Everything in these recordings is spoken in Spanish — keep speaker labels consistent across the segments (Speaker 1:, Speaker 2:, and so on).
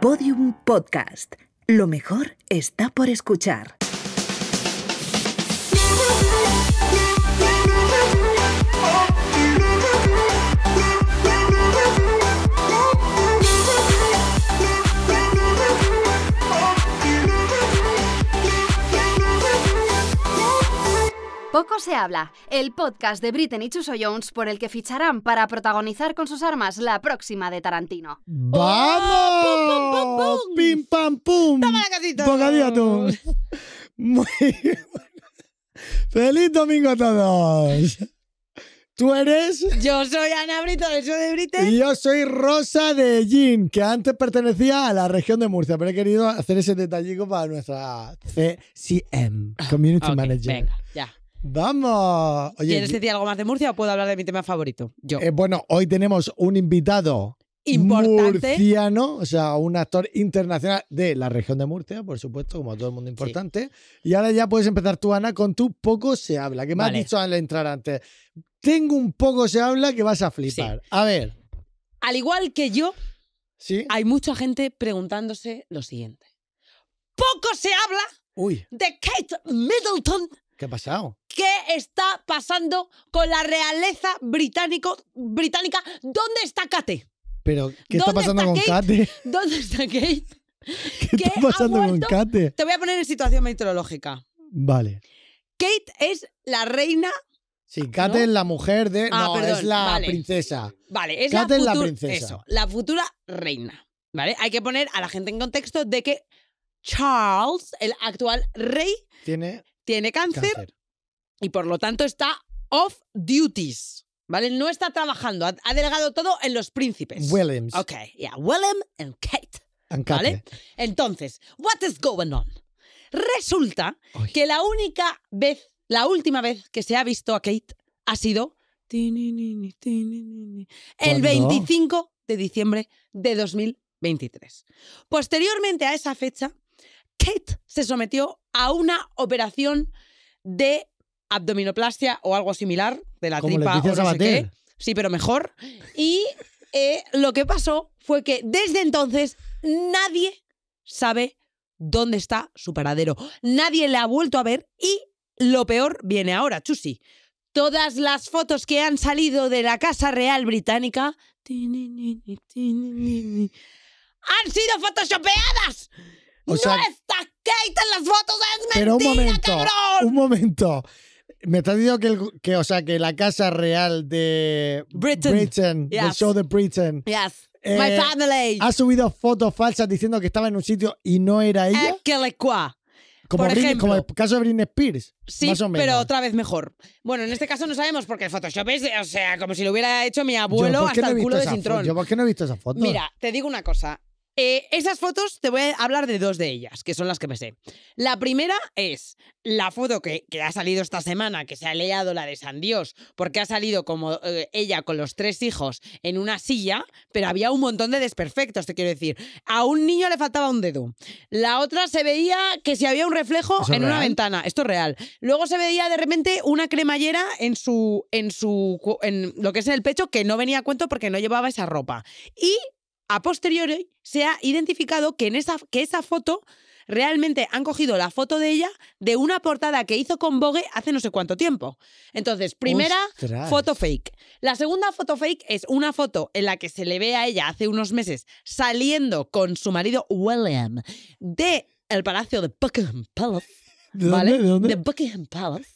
Speaker 1: Podium Podcast. Lo mejor está por escuchar. Poco se habla, el podcast de Britney y Chuso Jones por el que ficharán para protagonizar con sus armas la próxima de Tarantino.
Speaker 2: ¡Vamos! Oh, ¡Pum, pum, pum, pim pam pum! ¡Toma la casita! Muy ¡Feliz domingo a todos! Tú eres. Yo soy Ana Brito del show de Britain. Y yo soy Rosa de Gin, que antes pertenecía a la región de Murcia, pero he querido hacer ese detallico para nuestra CCM, ah, Community Manager. Venga, ya. ¡Vamos! ¿Quieres decir
Speaker 1: algo más de Murcia o puedo hablar de mi tema favorito?
Speaker 2: Yo. Eh, bueno, hoy tenemos un invitado importante. murciano, o sea, un actor internacional de la región de Murcia, por supuesto, como todo el mundo importante. Y ahora ya puedes empezar tú, Ana, con tu poco se habla, que me has dicho al entrar antes. Tengo un poco se habla que vas a flipar. A ver.
Speaker 1: Al igual que yo, ¿Sí? hay mucha gente preguntándose lo siguiente. Poco se habla Uy. de Kate Middleton.
Speaker 2: ¿Qué ha pasado?
Speaker 1: ¿Qué está pasando con la realeza británico, británica? ¿Dónde está Kate?
Speaker 2: Pero, ¿qué está pasando con Kate?
Speaker 1: ¿Dónde está Kate? ¿Qué, está pasando con Kate? Te voy a poner en situación meteorológica. Vale. Kate es la reina
Speaker 2: Sí, Kate es la mujer de. Ah, no, es la princesa.
Speaker 1: Vale, es la, futura, la la futura reina. ¿Vale? Hay que poner a la gente en contexto de que Charles, el actual rey, tiene, tiene cáncer y por lo tanto está off duties. ¿Vale? No está trabajando. Ha, delegado todo en los príncipes. Williams. Ok, yeah. William and Kate. ¿Vale? Entonces, what is going on? Resulta que la única vez, la última vez que se ha visto a Kate ha sido el 25 de diciembre de 2023. Posteriormente a esa fecha, Kate se sometió a una operación de abdominoplastia o algo similar de la tripa o no sé qué. Sí, pero mejor. Y eh, lo que pasó fue que desde entonces nadie sabe dónde está su paradero. Nadie le ha vuelto a ver y lo peor viene ahora, Chusi. Todas las fotos que han salido de la Casa Real Británica han sido photoshopeadas. no está Kate en las fotos, es mentira, pero un momento, cabrón.
Speaker 2: Un momento. Me estás diciendo que, que, o sea, que la casa real de Britain, Britain show de Britain,
Speaker 1: yes. Eh, My family.
Speaker 2: ha subido fotos falsas diciendo que estaba en un sitio y no era eh, ella. Como, Por ejemplo, como el caso de Britney Spears. Sí, pero
Speaker 1: otra vez mejor. Bueno, en este caso no sabemos porque el Photoshop es, o sea, como si lo hubiera hecho mi abuelo hasta el culo de Sintrón. Yo,
Speaker 2: ¿por qué no he visto esa foto? Mira,
Speaker 1: te digo una cosa. Eh, esas fotos, te voy a hablar de dos de ellas, que son las que me sé. La primera es la foto que, ha salido esta semana, que se ha leído la de San Dios, porque ha salido como eh, ella con los tres hijos en una silla, pero había un montón de desperfectos, te quiero decir. A un niño le faltaba un dedo. La otra se veía que si había un reflejo en una ventana. Esto es real. Luego se veía de repente una cremallera en su, en su, en lo que es el pecho, que no venía a cuento porque no llevaba esa ropa. Y a posteriori se ha identificado que, en esa, que esa foto realmente han cogido la foto de ella de una portada que hizo con Vogue hace no sé cuánto tiempo. Entonces, primera foto fake. La segunda foto fake es una foto en la que se le ve a ella hace unos meses saliendo con su marido William de el palacio de Buckingham Palace. ¿vale? de Buckingham Palace.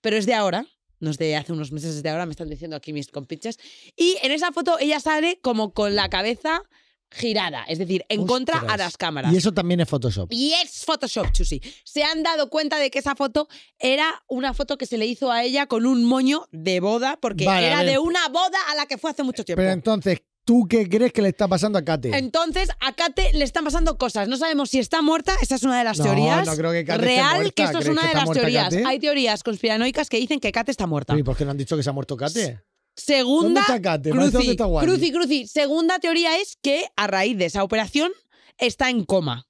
Speaker 1: Pero es de ahora no de hace unos meses desde ahora, me están diciendo aquí mis compinches. Y en esa foto ella sale como con la cabeza girada, es decir, en contra a las cámaras. Y eso
Speaker 2: también es Photoshop. Y
Speaker 1: es Photoshop, Chusi. Se han dado cuenta de que esa foto era una foto que se le hizo a ella con un moño de boda, porque era de una boda a la que fue hace mucho tiempo. Pero
Speaker 2: entonces, ¿Tú qué crees que le está pasando a Kate?
Speaker 1: Entonces, a Kate le están pasando cosas. No sabemos si está muerta, esa es una de las teorías. creo que Real, que esto es una de las teorías. Hay teorías conspiranoicas que dicen que Kate está muerta.
Speaker 2: ¿Y por qué no han dicho que se ha
Speaker 1: muerto Kate? Segunda. está Kate? Cruci, cruci, Segunda teoría es que a raíz de esa operación está en coma.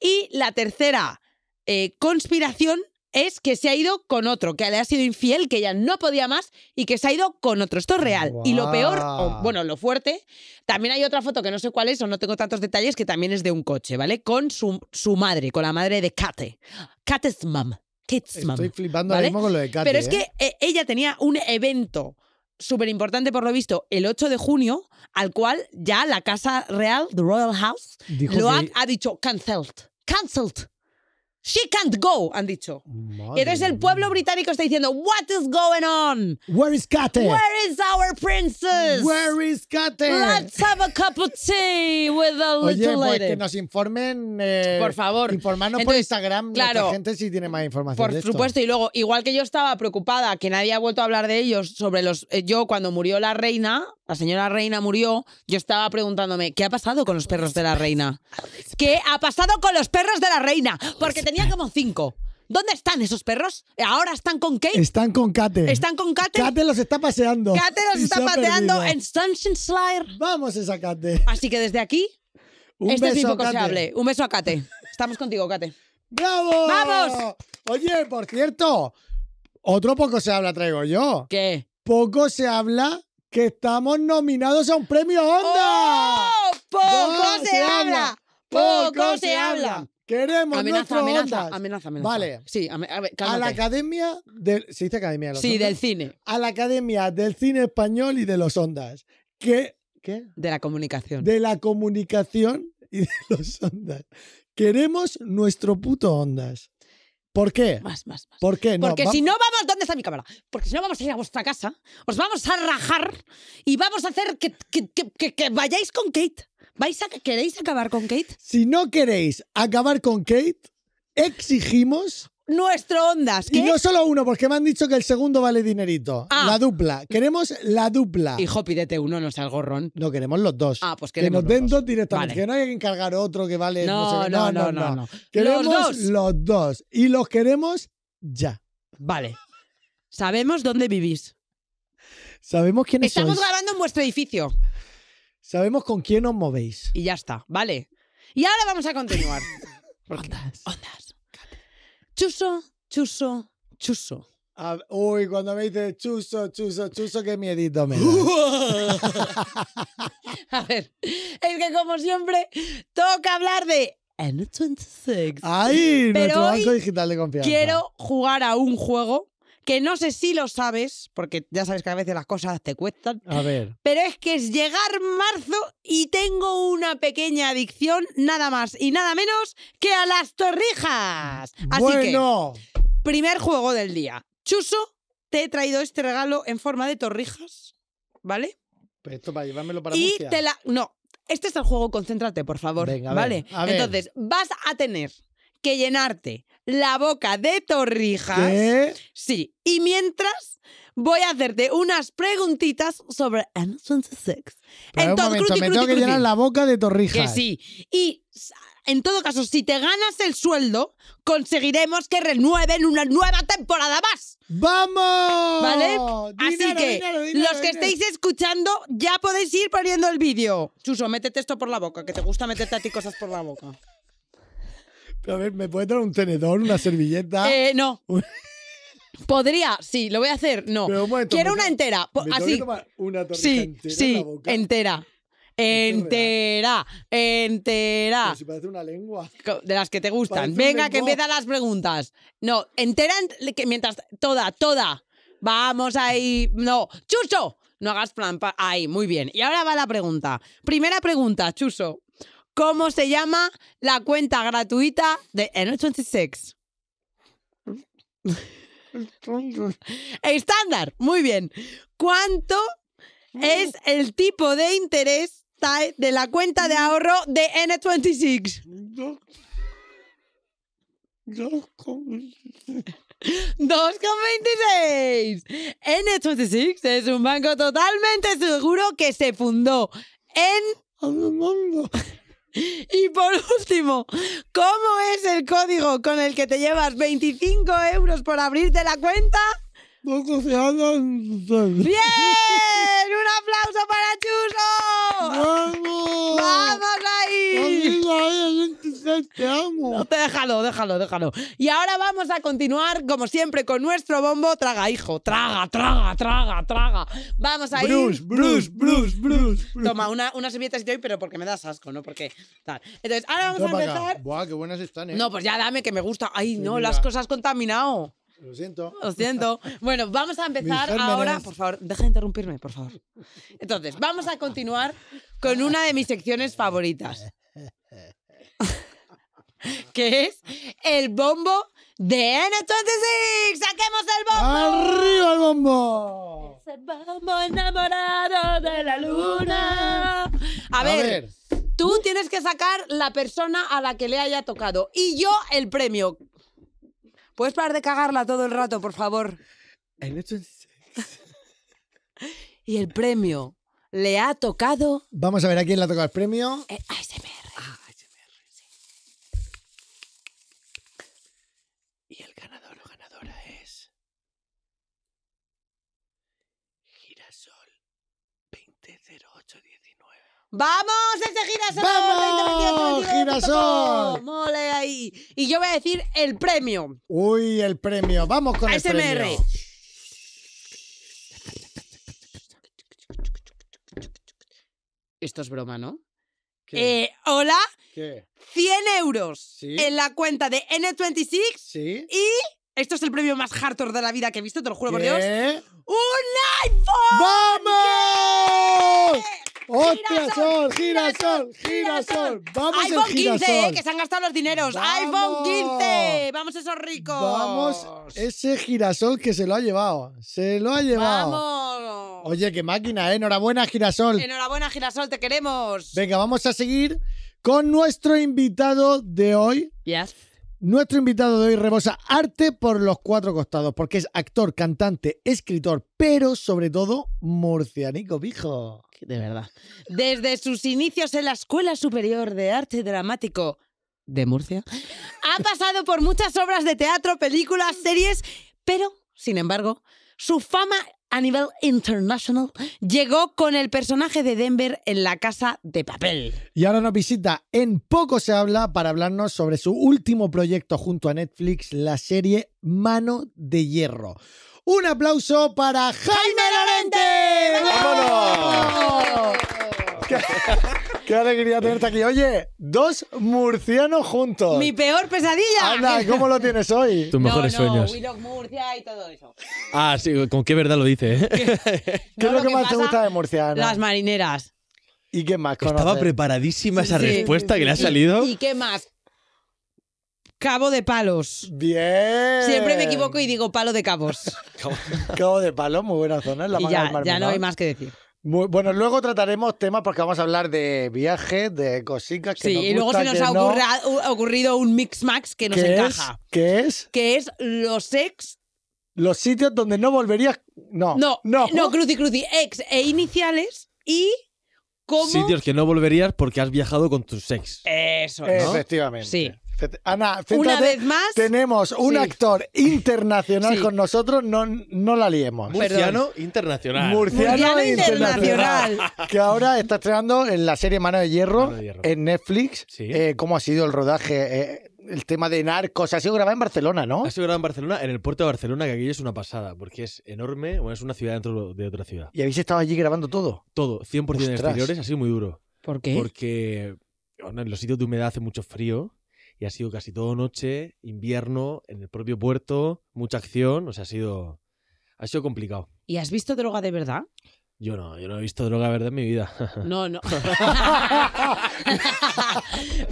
Speaker 1: Y la tercera eh, conspiración es que se ha ido con otro, que le ha sido infiel, que ella no podía más y que se ha ido con otro. Esto es real. Y lo peor, bueno, lo fuerte, también hay otra foto que no sé cuál es o no tengo tantos detalles, que también es de un coche, ¿vale? Con su, madre, con la madre de Kate. Kate's mom. Kate's mom. Estoy flipando ahora mismo con lo de Kate. Pero es que ¿eh? Eh, ella tenía un evento súper importante por lo visto el 8 de junio, al cual ya la Casa Real, The Royal House, lo ha, ha dicho cancelled. Cancelled. She can't go, han dicho. y entonces el pueblo británico está diciendo, What is going on? Where is Kate? Where is our princess? Where is Kate? Let's have a cup of tea with the Oye, little pues, que nos informen. Eh, por favor. Informarnos por Instagram. Claro. gente
Speaker 2: si tiene más información. Por supuesto.
Speaker 1: Y luego, igual que yo estaba preocupada que nadie ha vuelto a hablar de ellos sobre los. Eh, yo cuando murió la reina, la señora reina murió, yo estaba preguntándome, ¿qué ha pasado con los perros de la reina? ¿Qué ha pasado con los perros de la reina? Porque pues, tenía había como cinco. ¿Dónde están esos perros? ¿Ahora están con Kate? Están
Speaker 2: con Kate. ¿Están
Speaker 1: con Kate? Kate
Speaker 2: los está paseando. Kate los está paseando en Sunshine Slayer. Vamos esa Kate.
Speaker 1: Así que desde aquí, Un este es mi poco se hable. Un beso a Kate. Estamos contigo, Kate.
Speaker 2: ¡Bravo! ¡Vamos! Oye, por cierto, otro poco se habla traigo yo. ¿Qué? Poco se habla que estamos nominados a un premio Onda. ¡Oh!
Speaker 1: ¡Poco, se, habla! ¡Poco, se, habla. Queremos amenaza, amenaza, amenaza, Vale. Sí, a, a la Academia
Speaker 2: del... ¿Se dice Academia de los Sí, del cine. A la Academia del Cine Español y de los Ondas. qué ¿Qué?
Speaker 1: De la comunicación.
Speaker 2: De la comunicación y de los Ondas. Queremos nuestro puto Ondas. ¿Por qué? Más, más, más. ¿Por qué? Porque si no
Speaker 1: vamos, ¿dónde está mi cámara? Porque si no vamos a ir a vuestra casa, os vamos a rajar y vamos a hacer que vayáis con Kate. ¿Vais a, ¿Queréis acabar con Kate?
Speaker 2: Si no queréis acabar con Kate, exigimos nuestro Ondas. Y no solo uno, porque me han dicho que el segundo vale dinerito. Ah. La dupla. Queremos la dupla. Hijo, pídete uno, no algo gorrón. No, queremos los dos. Ah, pues queremos. Que nos den dos directamente. Que no hay que encargar otro que vale. No, no, no, no, Queremos los dos. los dos. Y los queremos ya. Vale. Sabemos dónde vivís. Sabemos quiénes Estamos grabando
Speaker 1: en vuestro edificio.
Speaker 2: Sabemos con quién
Speaker 1: os movéis. Y ya está, vale. Y ahora vamos a continuar. ondas. Ondas. Chuso, chuso, chuso.
Speaker 2: uy, cuando me dice chuso, chuso, chuso, qué miedito me da.
Speaker 1: A ver, es que como siempre, toca hablar de
Speaker 2: N26. Ay, nuestro banco digital de confianza. Quiero jugar a un juego
Speaker 1: que no sé si lo sabes, porque ya sabes que a veces las cosas te cuestan. A ver. Pero es que es llegar marzo y tengo una pequeña adicción, nada más y nada menos que a las torrijas. Así bueno. que, primer juego del día. Chuso, te he traído este regalo en forma de torrijas, ¿vale? Pero pues esto para llevármelo para y te la No, este es el juego, concéntrate, por favor. Venga, ¿vale? Entonces, vas a tener que llenarte la boca de torrijas. ¿Qué? Sí. Y mientras voy a hacerte unas preguntitas sobre Anderson Sex.
Speaker 2: En Entonces, momento, tengo que llenar la
Speaker 1: boca de torrijas. sí. Y en todo caso, si te ganas el sueldo, conseguiremos que renueven una nueva temporada más. ¡Vamos! ¿Vale? Así que los que estéis escuchando, ya podéis ir poniendo el vídeo. Chuso, métete esto por la boca, que te gusta meterte a ti cosas por la boca.
Speaker 2: A ver, ¿me puedes dar un
Speaker 1: tenedor, una servilleta? Eh, no. Podría, sí, lo voy a hacer. No. Quiero una entera. tomar
Speaker 2: una torta Sí, entera sí,
Speaker 1: entera. Entera, entera. Pero si
Speaker 2: parece una lengua.
Speaker 1: De las que te gustan. Venga, que me empiezan las preguntas. No, entera, que mientras. Toda, toda. Vamos ahí. No, Chuso. No hagas plan. Ahí, muy bien. Y ahora va la pregunta. Primera pregunta, Chuso. ¿Cómo se llama la cuenta gratuita de N26? Estándar, muy bien. ¿Cuánto es el tipo de interés de la cuenta de ahorro de N26? 2,26. N26 es un banco totalmente seguro que se fundó en... Y por último, ¿cómo es el código con el que te llevas 25 euros por abrirte la cuenta? ¡Bien! ¡Un aplauso para Chuso! ¡Vamos! ¡Vamos ahí! te amo. déjalo, déjalo, déjalo. Y ahora vamos a continuar, como siempre, con nuestro bombo. Traga, hijo, traga, traga, traga, traga. Vamos a ir. Bruce, Bruce, Bruce, Bruce. Toma, una, una servilleta si te doy, pero porque me das asco, ¿no? Porque Entonces, ahora vamos a empezar. Buah, qué buenas están, ¿eh? No, pues ya dame, que me gusta. Ay, no, las cosas contaminado. Lo siento. Lo siento. Bueno, vamos a empezar ahora. Por favor, deja de interrumpirme, por favor. Entonces, vamos a continuar con una de mis secciones favoritas. que es el bombo de N26. ¡Saquemos el bombo! ¡Arriba el bombo! Es el bombo enamorado de la luna. A, ver. Tú tienes que sacar la persona a la que le haya tocado y yo el premio. ¿Puedes parar de cagarla todo el rato, por favor? y el premio le ha tocado.
Speaker 2: Vamos a ver a quién le ha tocado el premio.
Speaker 1: Eh, ¡Vamos ese girasol! ¡Vamos, girasol! ¡Mole ahí! Y yo voy a decir el premio.
Speaker 2: ¡Uy, el premio! ¡Vamos con el premio!
Speaker 1: Esto es broma, ¿no? Eh, hola. ¿Qué? 100 euros en la cuenta de N26. Sí. Y esto es el premio más hardcore de la vida que he visto, te lo juro por Dios. ¡Un iPhone!
Speaker 2: ¡Vamos! ¡Girasol! ¡Girasol!
Speaker 1: ¡Girasol! ¡Vamos iPhone girasol. Eh, que se han gastado los dineros. ¡iPhone 15! ¡Vamos esos ricos! Vamos,
Speaker 2: ese girasol que se lo ha llevado. Se lo ha llevado.
Speaker 1: ¡Vamos!
Speaker 2: Oye, qué máquina, ¿eh? Enhorabuena, girasol.
Speaker 1: Enhorabuena, girasol, te queremos.
Speaker 2: Venga, vamos a seguir con nuestro invitado de hoy. Yes. Nuestro invitado de hoy rebosa arte por los cuatro costados, porque es actor, cantante, escritor, pero sobre todo murcianico, pijo de verdad.
Speaker 1: Desde sus inicios en la Escuela Superior de Arte Dramático de Murcia, ha pasado por muchas obras de teatro, películas, series, pero, sin embargo, su fama a nivel internacional llegó con el personaje de Denver en la casa de papel.
Speaker 2: Y ahora nos visita en Poco se habla para hablarnos sobre su último proyecto junto a Netflix, la serie Mano de Hierro. Un aplauso para Jaime
Speaker 1: Lorente. ¡Vámonos!
Speaker 2: ¡Qué, alegría tenerte aquí. Oye, dos murcianos juntos. Mi
Speaker 1: peor pesadilla. Anda, ¿cómo
Speaker 2: lo tienes hoy? Tus mejores no, no, sueños. Murcia y
Speaker 3: todo eso. Ah, sí, con qué verdad lo dice. ¿eh?
Speaker 1: ¿Qué, es lo, que, más te gusta de Murcia? Las marineras. ¿Y qué más? Estaba preparadísima esa respuesta que le ha salido. y qué más? Cabo de Palos. Bien. Siempre me equivoco y digo Palo de Cabos. Cabo de Palos, muy buena
Speaker 2: zona. y ya, no hay más que decir. bueno, luego trataremos temas porque vamos a hablar de viajes, de cositas que sí, y luego se nos ha
Speaker 1: ocurrido un mix max que nos encaja. ¿Qué es? Que es los ex. Los sitios donde no volverías. No. No, no. No, cruci, cruci. Ex e iniciales y. ¿Cómo? Sitios
Speaker 3: que no volverías porque has viajado con tus ex.
Speaker 1: Eso, Efectivamente. Sí. Ana, una vez más. Tenemos un
Speaker 2: actor internacional con nosotros, no, no la liemos. Murciano
Speaker 3: internacional. Murciano, internacional.
Speaker 2: que ahora está estrenando en la serie Mano de Hierro, en Netflix. Eh, ¿Cómo ha sido el rodaje? Eh, el tema de narcos. Ha sido grabado en Barcelona, ¿no? Ha
Speaker 3: sido grabado en Barcelona, en el puerto de Barcelona, que aquí es una pasada, porque es enorme, bueno, es una ciudad dentro de otra ciudad.
Speaker 2: ¿Y habéis estado allí grabando todo? Todo, 100% exteriores, ha
Speaker 3: sido muy duro. ¿Por qué? Porque en los sitios de humedad hace mucho frío y ha sido casi todo noche, invierno, en el propio puerto, mucha acción, o sea, ha sido, ha sido complicado. ¿Y
Speaker 1: has visto droga de verdad?
Speaker 3: Yo no, yo no he visto droga verde en mi vida. No,
Speaker 1: no.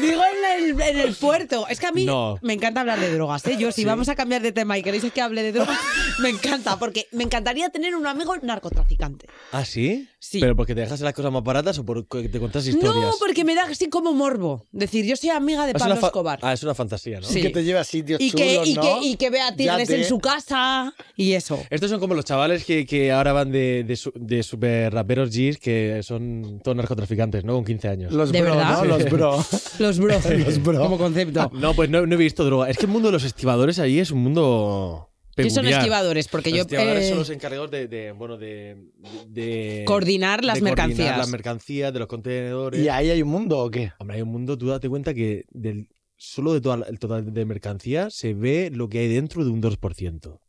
Speaker 1: digo en el, puerto. Es que a mí me encanta hablar de drogas, ¿eh? Yo, si vamos a cambiar de tema y queréis que hable de drogas, me encanta, porque me encantaría tener un amigo narcotraficante.
Speaker 3: ¿Ah, sí? ¿Pero porque te dejas las cosas más baratas o porque te contas historias? No,
Speaker 1: porque me da así como morbo. Decir, yo soy amiga de Pablo Escobar.
Speaker 3: Ah, es una fantasía,
Speaker 2: ¿no? Que te lleve a sitios y que, y, que, y
Speaker 1: que vea tigres en su casa
Speaker 3: y eso. Estos son como los chavales que, ahora van de, de, super raperos G's que son todos narcotraficantes, ¿no? Con 15 años. Los
Speaker 1: ¿De Los bro. los bro.
Speaker 2: Como
Speaker 3: concepto. No, pues no, he visto droga. Es que el mundo de los estibadores ahí es un mundo. ¿Qué son esquivadores? Porque los yo. Esquivadores eh, son los encargados de, bueno, de, Coordinar las mercancías. Coordinar las mercancías, de los contenedores. ¿Y ahí hay un mundo o qué? Hombre, hay un mundo, tú date cuenta que del, solo de toda, el total de mercancías se ve lo que hay dentro de un 2%.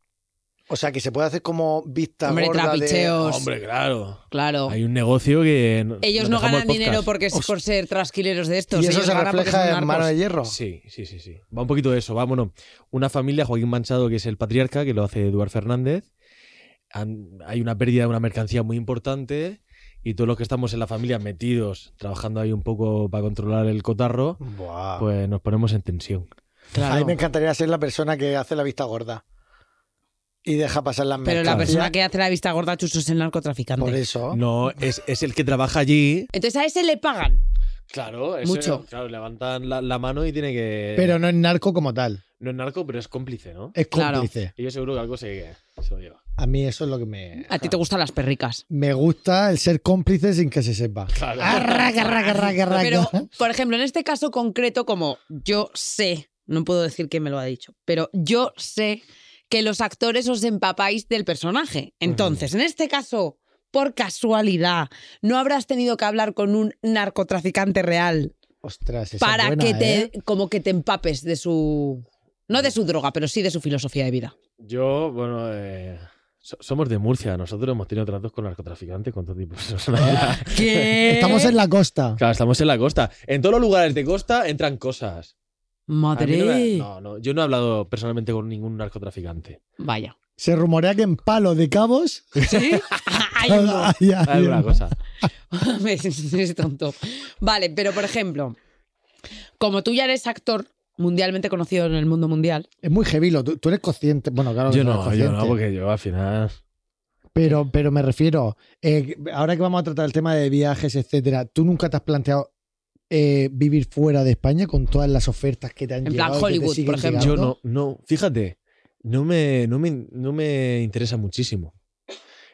Speaker 2: O sea, que se puede hacer como vista Hombre, gorda De... Hombre, claro. Claro.
Speaker 3: Hay un negocio que... ellos no ganan dinero porque es
Speaker 1: por ser trasquileros de estos. Y ¿eh? eso se refleja en Mano de Hierro.
Speaker 3: Sí, sí, sí, sí. Va un poquito de eso. Vámonos. Una familia, Joaquín Manchado, que es el patriarca, que lo hace Eduardo Fernández. Hay una pérdida de una mercancía muy importante y todos los que estamos en la familia metidos, trabajando ahí un poco para controlar el cotarro, pues nos ponemos en tensión.
Speaker 2: A mí me encantaría ser la persona que hace la vista gorda. Y deja pasar las Pero la persona
Speaker 1: que hace la vista gorda chusos es el narcotraficante. Por eso.
Speaker 2: No, es, el que trabaja allí.
Speaker 1: Entonces a ese le pagan.
Speaker 3: Claro, ese, Mucho. Claro, levantan la, mano y tiene que. Pero no
Speaker 2: es narco como tal.
Speaker 3: No es narco, pero es cómplice, ¿no? Es cómplice. Y yo seguro que algo se,
Speaker 1: lleva. A mí eso es lo que me. A ti te gustan las perricas.
Speaker 2: Me gusta el ser cómplice sin que se sepa. Claro.
Speaker 1: Pero, por ejemplo, en este caso concreto, como yo sé, no puedo decir que me lo ha dicho, pero yo sé que los actores os empapáis del personaje. Entonces, en este caso, por casualidad, no habrás tenido que hablar con un narcotraficante real
Speaker 2: para que te, ¿eh?
Speaker 1: como que te empapes de su, no de su droga, pero sí de su filosofía de vida.
Speaker 3: Yo, bueno, eh, somos de Murcia, nosotros hemos tenido tratos con narcotraficantes, con todo tipo de personas.
Speaker 2: Estamos en la costa.
Speaker 3: Claro, estamos en la costa. En todos los lugares de costa entran cosas.
Speaker 2: Madre. No,
Speaker 3: no, yo no he hablado personalmente con ningún narcotraficante. Vaya.
Speaker 2: Se rumorea que en Palo de Cabos. Sí. hay, hay una cosa.
Speaker 1: es tonto. Vale, pero por ejemplo, como tú ya eres actor mundialmente conocido en el mundo mundial.
Speaker 2: Es muy jevilo. Tú, eres consciente. Bueno, claro. Yo no, yo no, porque yo al final. Pero, pero me refiero, eh, ahora que vamos a tratar el tema de viajes, etcétera, ¿tú nunca te has planteado eh, vivir fuera de España con todas las ofertas que te han llegado? En plan Hollywood, por ejemplo. Yo no,
Speaker 3: no, fíjate, no me, no me, interesa muchísimo.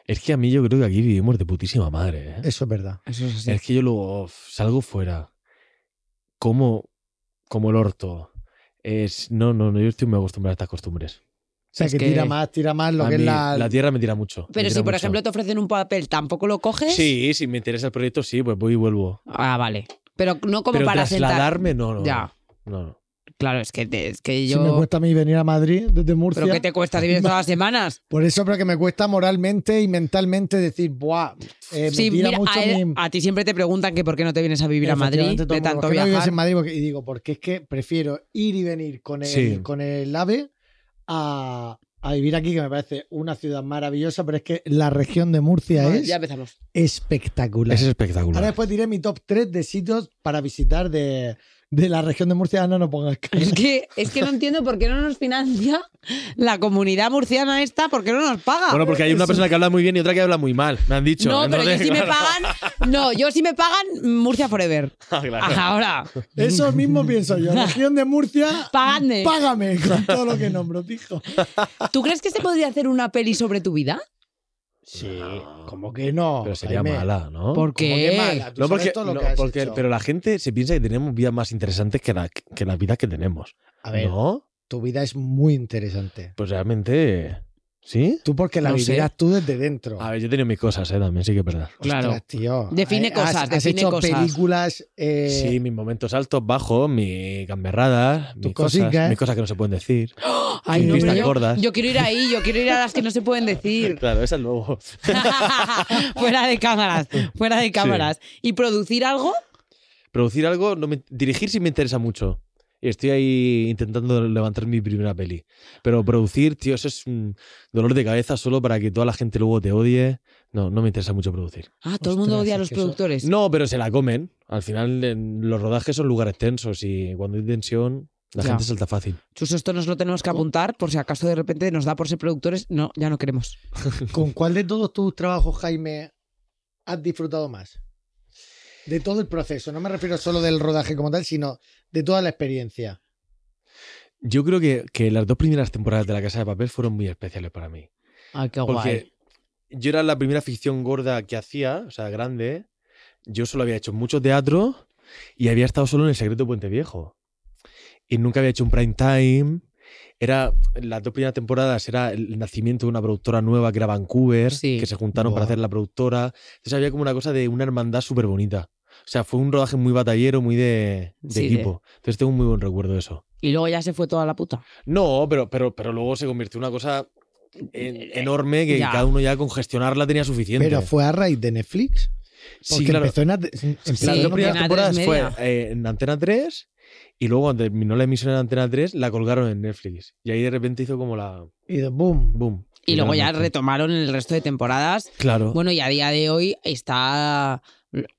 Speaker 3: Es que a mí yo creo que aquí vivimos de putísima madre. ¿eh?
Speaker 2: Eso es verdad. Eso es, así.
Speaker 3: es, que yo luego salgo fuera como, como el orto. Es, no, no, no, yo estoy muy acostumbrado a estas costumbres. O sea, que, tira más,
Speaker 1: tira más lo que es la... La tierra
Speaker 3: me tira mucho. Pero si, por ejemplo,
Speaker 1: te ofrecen un papel, ¿tampoco lo coges? Sí, si me interesa el proyecto, sí, pues voy y vuelvo. Ah, vale. Pero no como para trasladarme, no, no. Ya. No, no. Claro, es que, es que yo. me cuesta
Speaker 2: a mí venir a Madrid desde Murcia. ¿Pero qué te cuesta vivir todas las semanas? Por eso, pero que me cuesta moralmente y mentalmente decir, ¡buah! Eh, mucho
Speaker 1: a, ti siempre te preguntan que por qué no te vienes a vivir a Madrid de tanto y digo, porque es que prefiero
Speaker 2: ir y venir con el, con el AVE a, a vivir aquí, que me parece una ciudad maravillosa, pero es que la región de Murcia es espectacular. Es espectacular. Ahora después diré mi top 3 de sitios para visitar de, de la región de Murcia, no pongas
Speaker 1: Es que, es que no entiendo por qué no nos financia la comunidad murciana esta, por qué no nos paga. Bueno, porque hay una persona
Speaker 3: que habla muy bien y otra que habla muy mal, me han dicho. No, pero yo si me
Speaker 1: pagan, no, yo si me pagan Murcia Forever. Ah, Ahora. Eso mismo pienso yo. Región de Murcia, págame con todo lo que nombro, dijo ¿Tú crees que se podría hacer una peli sobre tu vida?
Speaker 3: Sí, como que no? Pero sería mala, ¿no? ¿Por qué? Mala? No, porque, no, porque pero la gente se piensa que tenemos vidas más interesantes que, la, que las vidas que tenemos. A ver, ¿no?
Speaker 2: tu vida es muy interesante.
Speaker 3: Pues realmente ¿Sí? Tú porque la no tú desde dentro. A ver, yo he tenido mis cosas, ¿eh? También sí que es verdad. Claro.
Speaker 2: tío.
Speaker 1: Define cosas, has, hecho películas... Eh,
Speaker 3: sí, mis momentos altos, bajos, mi gamberradas, mis cosas, mis cosas que no se pueden decir.
Speaker 1: Ay, no, pero yo, quiero ir ahí, yo quiero ir a las que no se pueden decir.
Speaker 3: claro, esa es nuevo
Speaker 1: fuera de cámaras, fuera de cámaras. ¿Y producir algo?
Speaker 3: Producir algo, no
Speaker 1: dirigir sí me interesa mucho
Speaker 3: estoy ahí intentando levantar mi primera peli. Pero producir, tío, eso es un dolor de cabeza solo para que toda la gente luego te odie. No, no me interesa mucho producir.
Speaker 1: Ah, todo el mundo odia a los productores.
Speaker 3: No, pero se la comen. Al final, los rodajes son lugares tensos y cuando hay tensión, la gente salta fácil.
Speaker 1: Chus, esto nos lo tenemos que apuntar por si acaso de repente nos da por ser productores. No, ya no queremos. ¿Con cuál de todos tus trabajos, Jaime,
Speaker 2: has disfrutado más? de todo el proceso. No me refiero solo del rodaje como tal, sino de toda la experiencia.
Speaker 3: Yo creo que, las dos primeras temporadas de La Casa de Papel fueron muy especiales para mí.
Speaker 1: Ah, qué guay. Porque
Speaker 3: yo era la primera ficción gorda que hacía, o sea, grande. Yo solo había hecho mucho teatro y había estado solo en El Secreto Puente Viejo. Y nunca había hecho un prime time era las dos primeras temporadas era el nacimiento de una productora nueva que era Vancouver, que se juntaron para hacer la productora. Entonces había como una cosa de una hermandad súper bonita. O sea, fue un rodaje muy batallero, muy de, equipo. Entonces tengo un muy buen recuerdo de eso. Y luego ya se fue toda la puta. No, pero, pero, pero luego se convirtió en una cosa eh, enorme que cada uno ya con gestionarla tenía suficiente. Pero fue
Speaker 2: a raíz de Netflix. sí, empezó en, las dos primeras temporadas fue
Speaker 3: en Antena 3 y luego, cuando terminó la emisión en Antena 3, la colgaron en Netflix. Y ahí de repente hizo como la.
Speaker 1: Y boom.
Speaker 3: Boom. Y luego ya
Speaker 1: retomaron el resto de temporadas. Claro. Bueno, y a día de hoy está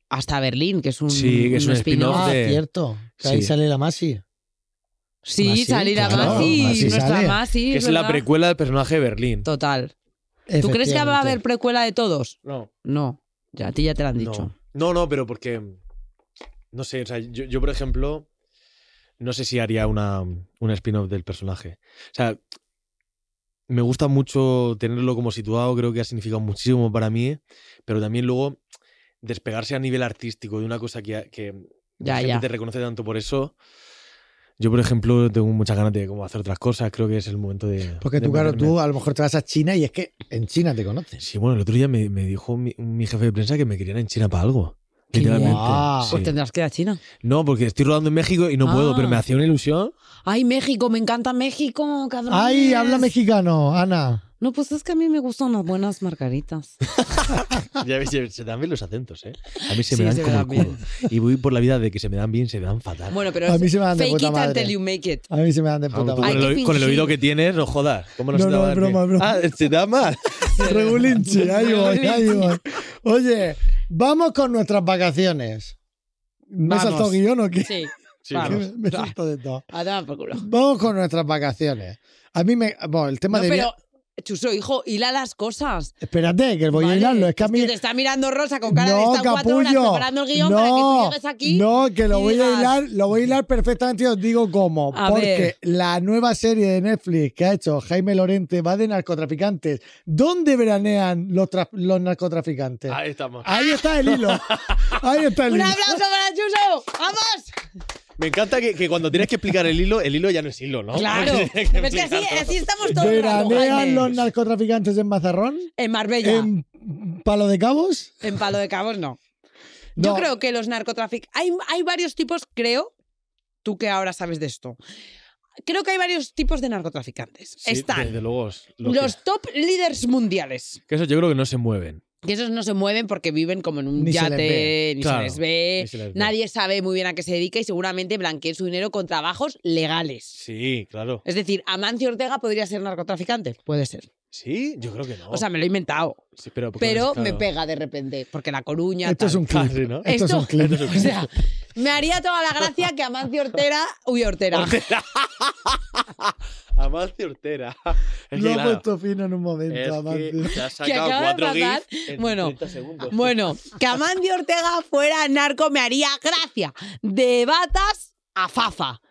Speaker 1: hasta Berlín, que es un, es un, spin-off. Ah, cierto. ahí sale la Masi. Sí, la Masi, nuestra Que es la precuela del personaje de Berlín. Total. ¿Tú crees que va a haber precuela de todos? No. No. Ya, a ti ya te lo han dicho.
Speaker 3: No, no, pero porque. No sé, o sea, yo por ejemplo no sé si haría una, una spin-off del personaje. O sea, me gusta mucho tenerlo como situado, creo que ha significado muchísimo para mí, pero también luego despegarse a nivel artístico de una cosa que, que ya, te reconoce tanto por eso. Yo, por ejemplo, tengo muchas ganas de como, hacer otras cosas. Creo que es el momento de. Porque tú, claro, tú
Speaker 2: a lo mejor te vas a China y es que
Speaker 3: en China te conocen. Sí, bueno, el otro día me, dijo mi, jefe de prensa que me querían en China para algo. Literalmente. Pues tendrás que ir a China. No, porque estoy rodando en México y no puedo, ah. pero me hacía una ilusión.
Speaker 1: Ay, México, me encanta México, cabrón. Ay, habla
Speaker 2: mexicano, Ana.
Speaker 1: No, pues es que a mí me gustan las buenas margaritas.
Speaker 3: Ya ves, se, dan bien los acentos, ¿eh? A mí se me dan como dan el Y voy por la vida de que se me dan bien, se me dan fatal. Bueno, pero A
Speaker 2: mí se me dan de fake puta it madre. until you make it. A mí se me dan de con, el, oído que
Speaker 3: tienes, no jodas. ¿Cómo no, No, se Ah, se da
Speaker 2: mal. Regulinchi, ahí voy, ahí voy. Oye, Vamos con nuestras vacaciones. ¿Me he guión o qué? Sí.
Speaker 1: sí Me, de todo. A por culo.
Speaker 2: Vamos con nuestras vacaciones. A mí me. Bueno, el tema de.
Speaker 1: Chuso, hijo, hila las cosas.
Speaker 2: Espérate, que voy a hilarlo. Es que, a mí... es te está
Speaker 1: mirando Rosa con cara de estar cuatro horas preparando el guión para que tú llegues aquí. No, que lo voy a hilar,
Speaker 2: lo voy a hilar perfectamente os digo cómo. porque la nueva serie de Netflix que ha hecho Jaime Lorente va de narcotraficantes. ¿Dónde veranean los, los narcotraficantes? Ahí estamos. Ahí está el hilo. Ahí está el hilo. ¡Un aplauso
Speaker 1: para Chuso! ¡Vamos!
Speaker 3: Me encanta que, cuando tienes que explicar el hilo, el hilo ya no es hilo, ¿no? Claro. es
Speaker 1: que así, estamos todos. ¿Veranean
Speaker 2: los narcotraficantes
Speaker 1: en Mazarrón? En Marbella. ¿En Palo de Cabos? En Palo de Cabos no. Yo creo que los narcotraficantes. Hay, hay varios tipos, creo, tú que ahora sabes de esto. Creo que hay varios tipos de narcotraficantes. Están
Speaker 3: luego, los
Speaker 1: top leaders mundiales.
Speaker 3: Que eso yo creo que no se mueven.
Speaker 1: Y esos no se mueven porque viven como en un yate, ni, se les ve, Nadie sabe muy bien a qué se dedica y seguramente blanqueen su dinero con trabajos legales. Sí, claro. Es decir, Amancio Ortega podría ser narcotraficante. Puede ser. Sí, yo creo que no. O sea, me lo he inventado. pero, pero me pega de repente, porque La Coruña. Esto es un ¿no? Esto, O sea, me haría toda la gracia que Amancio Ortega. Uy, Ortega.
Speaker 3: Amante Ortera. Lo ha puesto
Speaker 1: fino en un momento, es Que ha sacado cuatro de bueno, Bueno, que Amante Ortega fuera narco me haría gracia. De batas a fafa.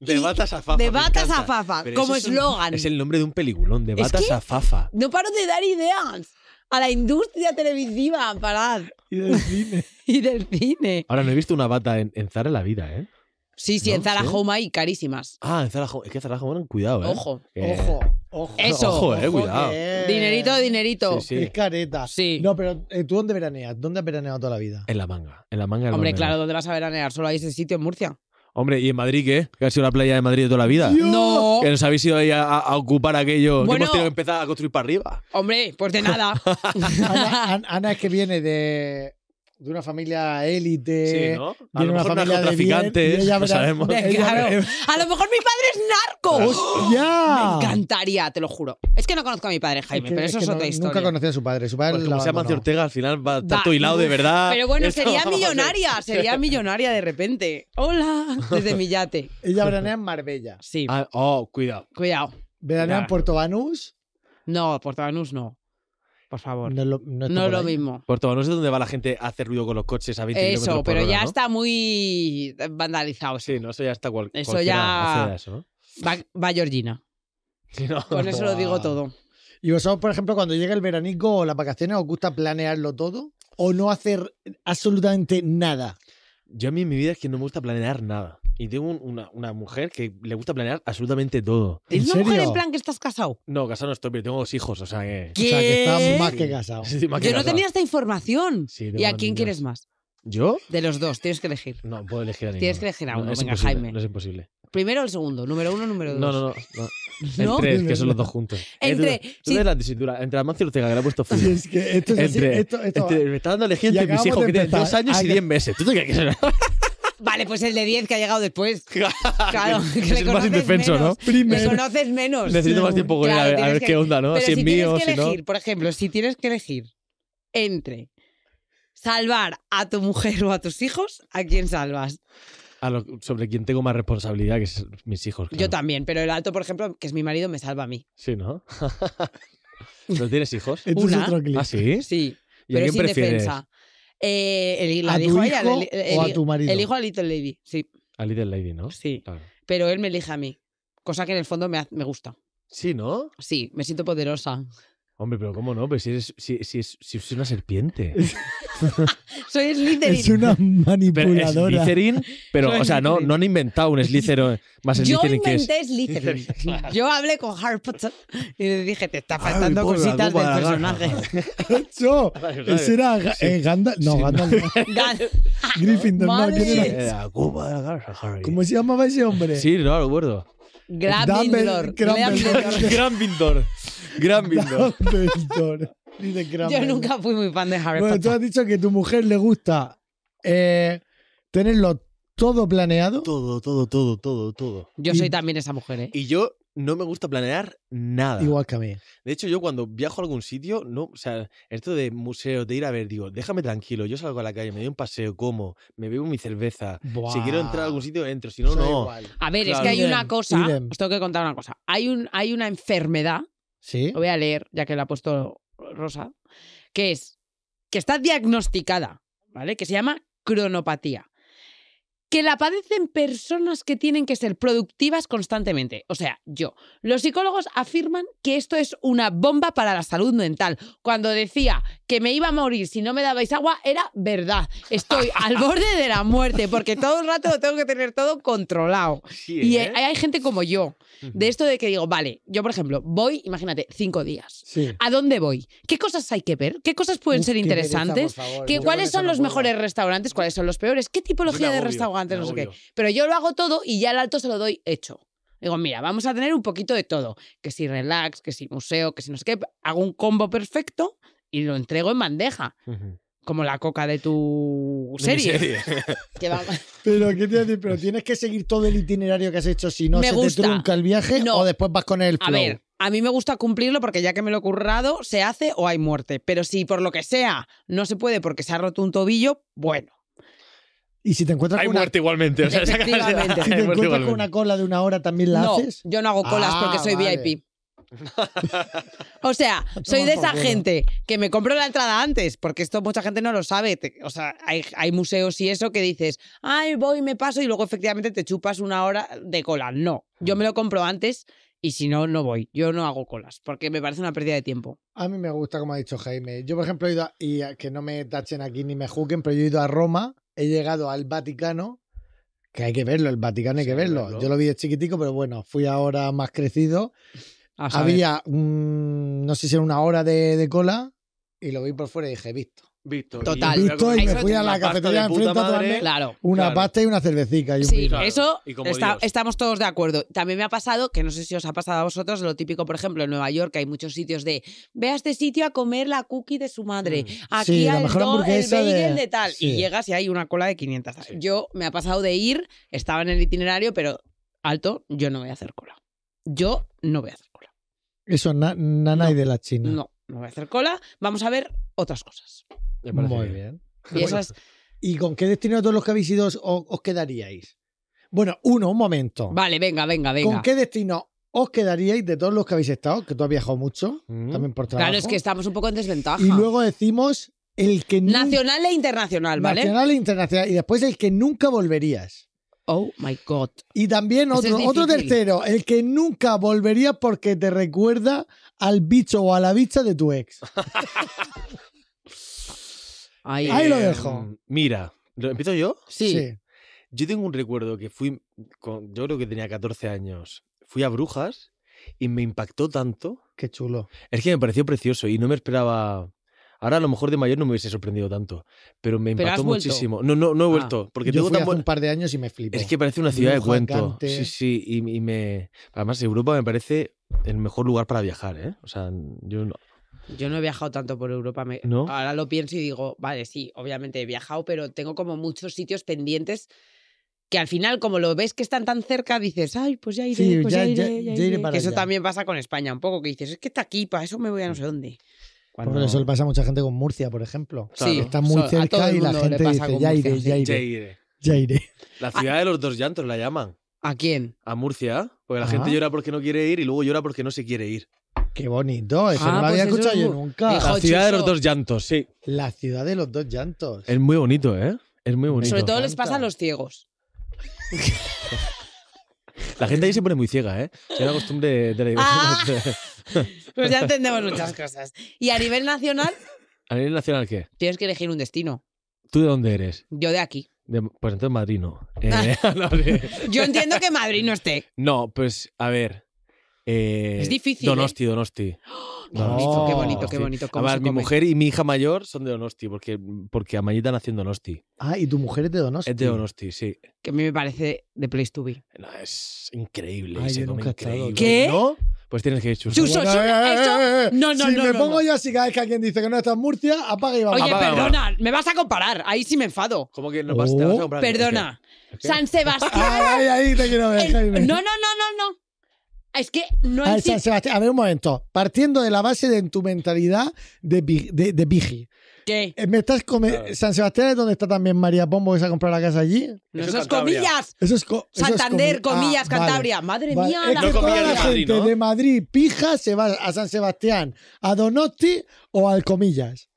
Speaker 3: De batas a fafa. De batas a fafa, como eslogan. Es, el nombre de un peliculón, de batas a fafa.
Speaker 1: No paro de dar ideas a la industria televisiva, parad. Y del cine.
Speaker 3: y del cine. Ahora, no he visto una bata en, en Zara en la vida, ¿eh?
Speaker 1: Sí, sí, en Zara hay carísimas. Ah, en Zara Es que Zara Home, cuidado, ¿eh? Ojo, ojo. Ojo, Eso. Ojo, eh, cuidado. Dinerito, dinerito. Sí, Es
Speaker 2: careta. Sí. No, pero eh, ¿tú dónde veraneas? ¿Dónde has veraneado toda la vida?
Speaker 3: En la manga. En la manga. Hombre, claro,
Speaker 1: ¿dónde vas a veranear? Solo hay ese sitio en Murcia.
Speaker 3: Hombre, ¿y en Madrid qué? Que ha sido la playa de Madrid de toda la vida. No. Que nos habéis ido ahí a, ocupar aquello bueno, que hemos tenido que empezar a construir para arriba.
Speaker 1: Hombre, pues de
Speaker 2: nada. Ana, es que viene de de una familia
Speaker 1: élite, de una familia narcotraficantes, de lo sabemos. A lo mejor mi padre es narco. ¡Hostia! ¡Oh! Me encantaría, te lo juro. Es que no conozco a mi padre Jaime, pero eso es, otra historia. Nunca conocí
Speaker 2: a su padre. Su padre pues como se llama Ortega, al final va todo hilado de verdad. Pero bueno, sería millonaria, sería
Speaker 1: millonaria de repente. Hola, desde mi yate. Ella veranea en Marbella.
Speaker 2: Sí. Ah,
Speaker 3: oh, cuidado.
Speaker 1: Cuidado. ¿Veranea en Puerto
Speaker 2: Banús?
Speaker 1: No, Puerto Banús no por favor. No, lo, lo mismo.
Speaker 3: Por todo, no sé dónde va la gente a hacer ruido con
Speaker 1: los coches a 20 Eso, pero ya está muy vandalizado. Sí, no, eso ya está Eso ya. va, va, Georgina. con eso lo digo todo. ¿Y
Speaker 2: vosotros, por ejemplo, cuando llega el veranico o las vacaciones, os gusta planearlo todo? ¿O no hacer absolutamente nada?
Speaker 3: Yo a mí en mi vida es que no me gusta planear nada. Y tengo una, una mujer que le gusta planear absolutamente todo. ¿En ¿Es una mujer en plan
Speaker 1: que estás casado?
Speaker 3: No, casado no estoy, pero tengo dos hijos, o sea que. O sea, que estás más que casado. que Yo no tenía esta
Speaker 1: información. ¿Y a quién quieres más? ¿Yo? De los dos, tienes que elegir. No, puedo elegir a ninguno. Tienes que elegir a uno, venga, Jaime. No es imposible. Primero o el segundo, número uno, número dos. no, no. no. ¿No? Entre, que son los dos juntos. Entre- tú- sí. ves la
Speaker 3: tesitura, entre Amancio y Ortega, que le ha puesto full. Es que esto es esto- esto- me está dando elegir gente entre mis hijos que tienen dos años y diez meses. ¿Tú te crees que
Speaker 1: Vale, pues el de 10 que ha llegado después. Claro, es más indefenso, ¿no? Primero. Le conoces menos. Necesito más tiempo con él, a ver, qué onda, ¿no? Si es mío, o si no. por ejemplo, si tienes que elegir entre salvar a tu mujer o a tus hijos, ¿a quién salvas?
Speaker 3: A lo- sobre quién tengo más responsabilidad, que es mis hijos. Yo
Speaker 1: también, pero el alto, por ejemplo, que es mi marido, me salva a mí. Sí, ¿no?
Speaker 3: ¿No tienes hijos? Una. ¿Ah, sí? Sí, ¿Y pero
Speaker 1: eh, el, ¿A tu ella. hijo el, el, o a tu Little Lady, sí. A Little Lady, ¿no? Sí. Pero él me elige a mí, cosa que en el fondo me, me gusta. Sí, ¿no? Sí, me siento poderosa.
Speaker 3: Hombre, pero ¿cómo no? Pues si, eres, si, si, si es una serpiente.
Speaker 1: Soy Slytherin. Es una manipuladora. Pero,
Speaker 3: pero o sea, no, no han inventado un Slytherin
Speaker 2: más
Speaker 1: Slytherin que Yo inventé Slytherin. Yo hablé con Harry y le dije, te está faltando cositas del personaje. Yo, ese era eh, Gandalf. No, Gandalf.
Speaker 2: Griffin era? ¿Cómo se llamaba ese hombre? Sí,
Speaker 3: no, lo recuerdo.
Speaker 1: Gran Gran Vindor.
Speaker 3: Gran Vindor.
Speaker 1: Yo nunca fui muy fan de Harry bueno, tú
Speaker 2: has dicho que a tu mujer le gusta eh, tenerlo todo planeado. Todo, todo, todo, todo, todo. Yo soy
Speaker 3: también esa mujer, ¿eh? Y yo no me gusta planear
Speaker 2: nada. Igual que a mí.
Speaker 3: De hecho, yo cuando viajo a algún sitio, no, o sea, esto de museo, de ir a ver, digo, déjame tranquilo, yo salgo a la calle, me doy un paseo, como, me bebo mi cerveza. Si quiero entrar a algún sitio, entro, si no, no. A ver, es que hay una cosa,
Speaker 1: os tengo que contar una cosa. Hay, un, hay una enfermedad, Sí. lo voy a leer ya que la ha puesto Rosa, que es que está diagnosticada, ¿vale? Que se llama cronopatía que la padecen personas que tienen que ser productivas constantemente. O sea, yo. Los psicólogos afirman que esto es una bomba para la salud mental. Cuando decía que me iba a morir si no me dabais agua, era verdad. Estoy al borde de la muerte porque todo el rato tengo que tener todo controlado. y ¿eh? hay, gente como yo, de esto de que digo, vale, yo por ejemplo, voy, imagínate, cinco días. ¿A dónde voy? ¿Qué cosas hay que ver? ¿Qué cosas pueden ser interesantes? ¿Qué, ¿Cuáles son los mejores restaurantes? ¿Cuáles son los peores? ¿Qué tipología de restaurantes? Antes no sé qué. Pero yo lo hago todo y ya el alto se lo doy hecho. Digo, mira, vamos a tener un poquito de todo. Que si relax, que si museo, que si no sé qué. Hago un combo perfecto y lo entrego en bandeja. Como la coca de tu serie.
Speaker 2: Pero Pero tienes que seguir todo el itinerario que has
Speaker 1: hecho, si no se te trunca
Speaker 2: el viaje o después vas con el flow. A ver,
Speaker 1: a mí me gusta cumplirlo porque ya que me lo he currado, se hace o hay muerte. Pero si por lo que sea no se puede porque se ha roto un tobillo, bueno,
Speaker 2: y si te encuentras hay un muerte igualmente. O si te encuentras con una cola de una hora, ¿también la Yo no hago colas porque ah, soy VIP.
Speaker 1: o sea, soy de esa gente que me compro la entrada antes, porque esto mucha gente no lo sabe. O sea, hay, museos y eso que dices, ay, voy, me paso y luego efectivamente te chupas una hora de cola. No, yo mm. me lo compro antes y si no, no voy. Yo no hago colas, porque me parece una pérdida de tiempo.
Speaker 2: A mí me gusta, como ha dicho Jaime. Yo, por ejemplo, he ido y que no me tachen aquí ni me pero yo he ido a Roma he llegado al Vaticano, que hay que verlo, el Vaticano hay que verlo. Yo lo vi de chiquitico, pero bueno, fui ahora más crecido. Había, un, no sé si era una hora de, cola y lo vi por fuera y dije, visto. Visto. Total. y, me fui a la cafetería enfrente a claro, una pasta y una cervecita. sí, eso
Speaker 1: estamos todos de acuerdo. También me ha pasado, que no sé si os ha pasado a vosotros, lo típico, por ejemplo, en Nueva York hay muchos sitios de ve a este sitio a comer la cookie de su madre. Mm. Aquí al el bagel de, tal. Y llegas y hay una cola de 500. Yo me ha pasado de ir, estaba en el itinerario, pero alto, yo no voy a hacer cola. Yo no voy a hacer cola.
Speaker 2: Eso, nana y de la China. No,
Speaker 1: no voy a hacer cola. Vamos a ver otras cosas. Muy bien.
Speaker 2: ¿Y, con qué destino de todos los que habéis ido os, quedaríais? Bueno, uno, un momento. Vale,
Speaker 1: venga, venga, venga. ¿Con qué
Speaker 2: destino os quedaríais de todos los que habéis estado? Que tú has viajado mucho, mm. también por trabajo. Claro, es que estamos
Speaker 1: un poco en desventaja. Y luego
Speaker 2: decimos el que...
Speaker 1: Nacional e internacional, ¿vale? Nacional
Speaker 2: e internacional. Y después el que nunca volverías.
Speaker 1: Oh my God.
Speaker 2: Y también otro, otro tercero, el que nunca volverías porque te recuerda al bicho o a la bicha de tu ex.
Speaker 3: Ahí, lo em, dejo. Mira, ¿lo empiezo yo? Sí. Yo tengo un recuerdo que fui, con, yo creo que tenía 14 años, fui a Brujas y me impactó tanto. Qué chulo. Es que me pareció precioso y no me esperaba. Ahora a lo mejor de mayor no me hubiese sorprendido tanto, pero me impactó muchísimo. No, no, no he ah. vuelto. Porque tengo tan hace un par
Speaker 2: de años y me flipé. Es que parece una ciudad de cuento. Sí,
Speaker 3: sí, y, y, me... Además, Europa me parece el mejor lugar para viajar, ¿eh? O sea, yo... No...
Speaker 1: Yo no he viajado tanto por Europa. Ahora lo pienso y digo, vale, sí, obviamente he viajado, pero tengo como muchos sitios pendientes que al final, como lo ves que están tan cerca, dices, ay, pues ya iré, pues ya, iré, ya, iré. eso también pasa con España un poco, que dices, es que está aquí, para eso me voy a no mm. sé dónde. Cuando... eso
Speaker 2: le pasa a mucha gente con Murcia, por ejemplo. Sí, está muy cerca y la gente dice, ya iré, ya iré,
Speaker 3: ya iré. La ciudad de los dos llantos la llaman. ¿A quién? A Murcia, porque la gente llora porque no quiere ir y luego llora porque no se quiere ir.
Speaker 2: Qué bonito, eso no ah, lo pues había escuchado yo nunca. La ciudad de los dos llantos, sí. La ciudad de los dos llantos.
Speaker 3: Es muy bonito, ¿eh? Es muy bonito. Sobre todo les
Speaker 1: pasa a los ciegos.
Speaker 3: La gente ahí se pone muy ciega, ¿eh? Es la costumbre de ah. la pues ya entendemos muchas
Speaker 1: cosas. ¿Y a nivel nacional?
Speaker 3: ¿A nivel nacional qué?
Speaker 1: Tienes que elegir un destino.
Speaker 3: ¿Tú de dónde eres? Yo de aquí. De, pues entonces Madrid eh, Yo entiendo que
Speaker 1: Madrid no esté.
Speaker 3: No, pues a ver. Eh, es difícil. Donosti, ¿eh? Donosti. donosti. qué bonito, qué bonito. Cómo ver, mi mujer y mi hija mayor son de Donosti, porque, porque Mayita nació en Donosti.
Speaker 2: Ah, y tu mujer es de Donosti. Es de Donosti, sí.
Speaker 1: Que a mí me parece de Place to Be. No, es increíble. Ay, yo ¿Qué? ¿No? Pues tienes que ir chuso. Chuso, eh, eh, No, no, si no. Si me pongo
Speaker 2: yo así cada vez que alguien dice que no está en Murcia, apaga y vamos. Oye, perdona,
Speaker 1: me vas a comparar. Ahí sí me enfado. ¿Cómo que no oh, vas, a comparar? Perdona. San Sebastián. ahí, ahí te quiero ver, Jaime. No, no, no, no, no. Ah, es que no ah, es.
Speaker 2: A ver, un momento. Partiendo de la base de tu mentalidad de, de, eh, San Sebastián es donde está también María Pombo que se ha comprado la casa allí. eso, es comillas. Santander, comillas, ah, Cantabria. Madre mía. la de Madrid, de Madrid, pija, se va a San Sebastián, a Donosti o al comillas.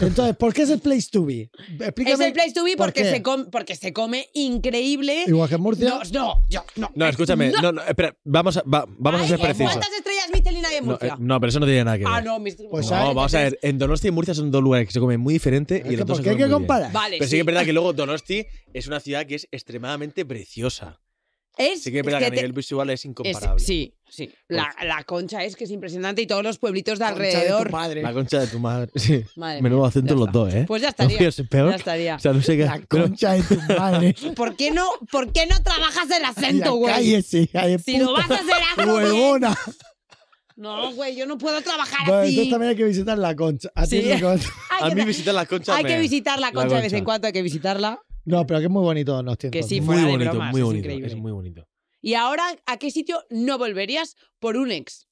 Speaker 2: Entonces, ¿por qué es el place to be?
Speaker 1: es el place to be porque, se, come, porque se come increíble. Igual que en Murcia. No, no, yo, no.
Speaker 3: No, escúchame. No. espera, vamos a, vamos a ser precisos. ¿Cuántas
Speaker 1: estrellas Michelin hay en Murcia? Eh,
Speaker 3: no, pero eso no tiene nada que ah, ver. Ah,
Speaker 1: no, mis... pues No, vamos a ver.
Speaker 3: En Donosti y Murcia son dos lugares que se comen muy diferente y ¿Por qué hay que comparar? Vale, pero sí que es verdad que luego Donosti es una ciudad que es extremadamente preciosa.
Speaker 1: Es, sí que es que, a nivel
Speaker 3: visual es incomparable.
Speaker 1: sí, sí. La, concha es que es impresionante y todos los pueblitos de alrededor. De la
Speaker 3: concha de tu madre. Sí. Madre Menudo acento los dos, ¿eh? Pues ya estaría. peor. Ya estaría. O sea, no sé
Speaker 2: qué. La concha de tu madre.
Speaker 1: ¿Por qué no, por qué no trabajas el acento, güey?
Speaker 2: Cállese, puta. Si lo vas a hacer, acento, Huevona.
Speaker 1: No, güey, yo no puedo trabajar así. Entonces también
Speaker 2: hay que visitar la concha. A, sí. concha. a mí visitar la concha. Hay que visitar la concha de vez en
Speaker 1: cuando, hay que visitarla.
Speaker 2: No, pero que es muy bonito tiene. Que sí, fuera muy bonito, muy bonito. increíble.
Speaker 3: Es muy bonito.
Speaker 1: Y ahora, ¿a qué sitio no volverías por un ex?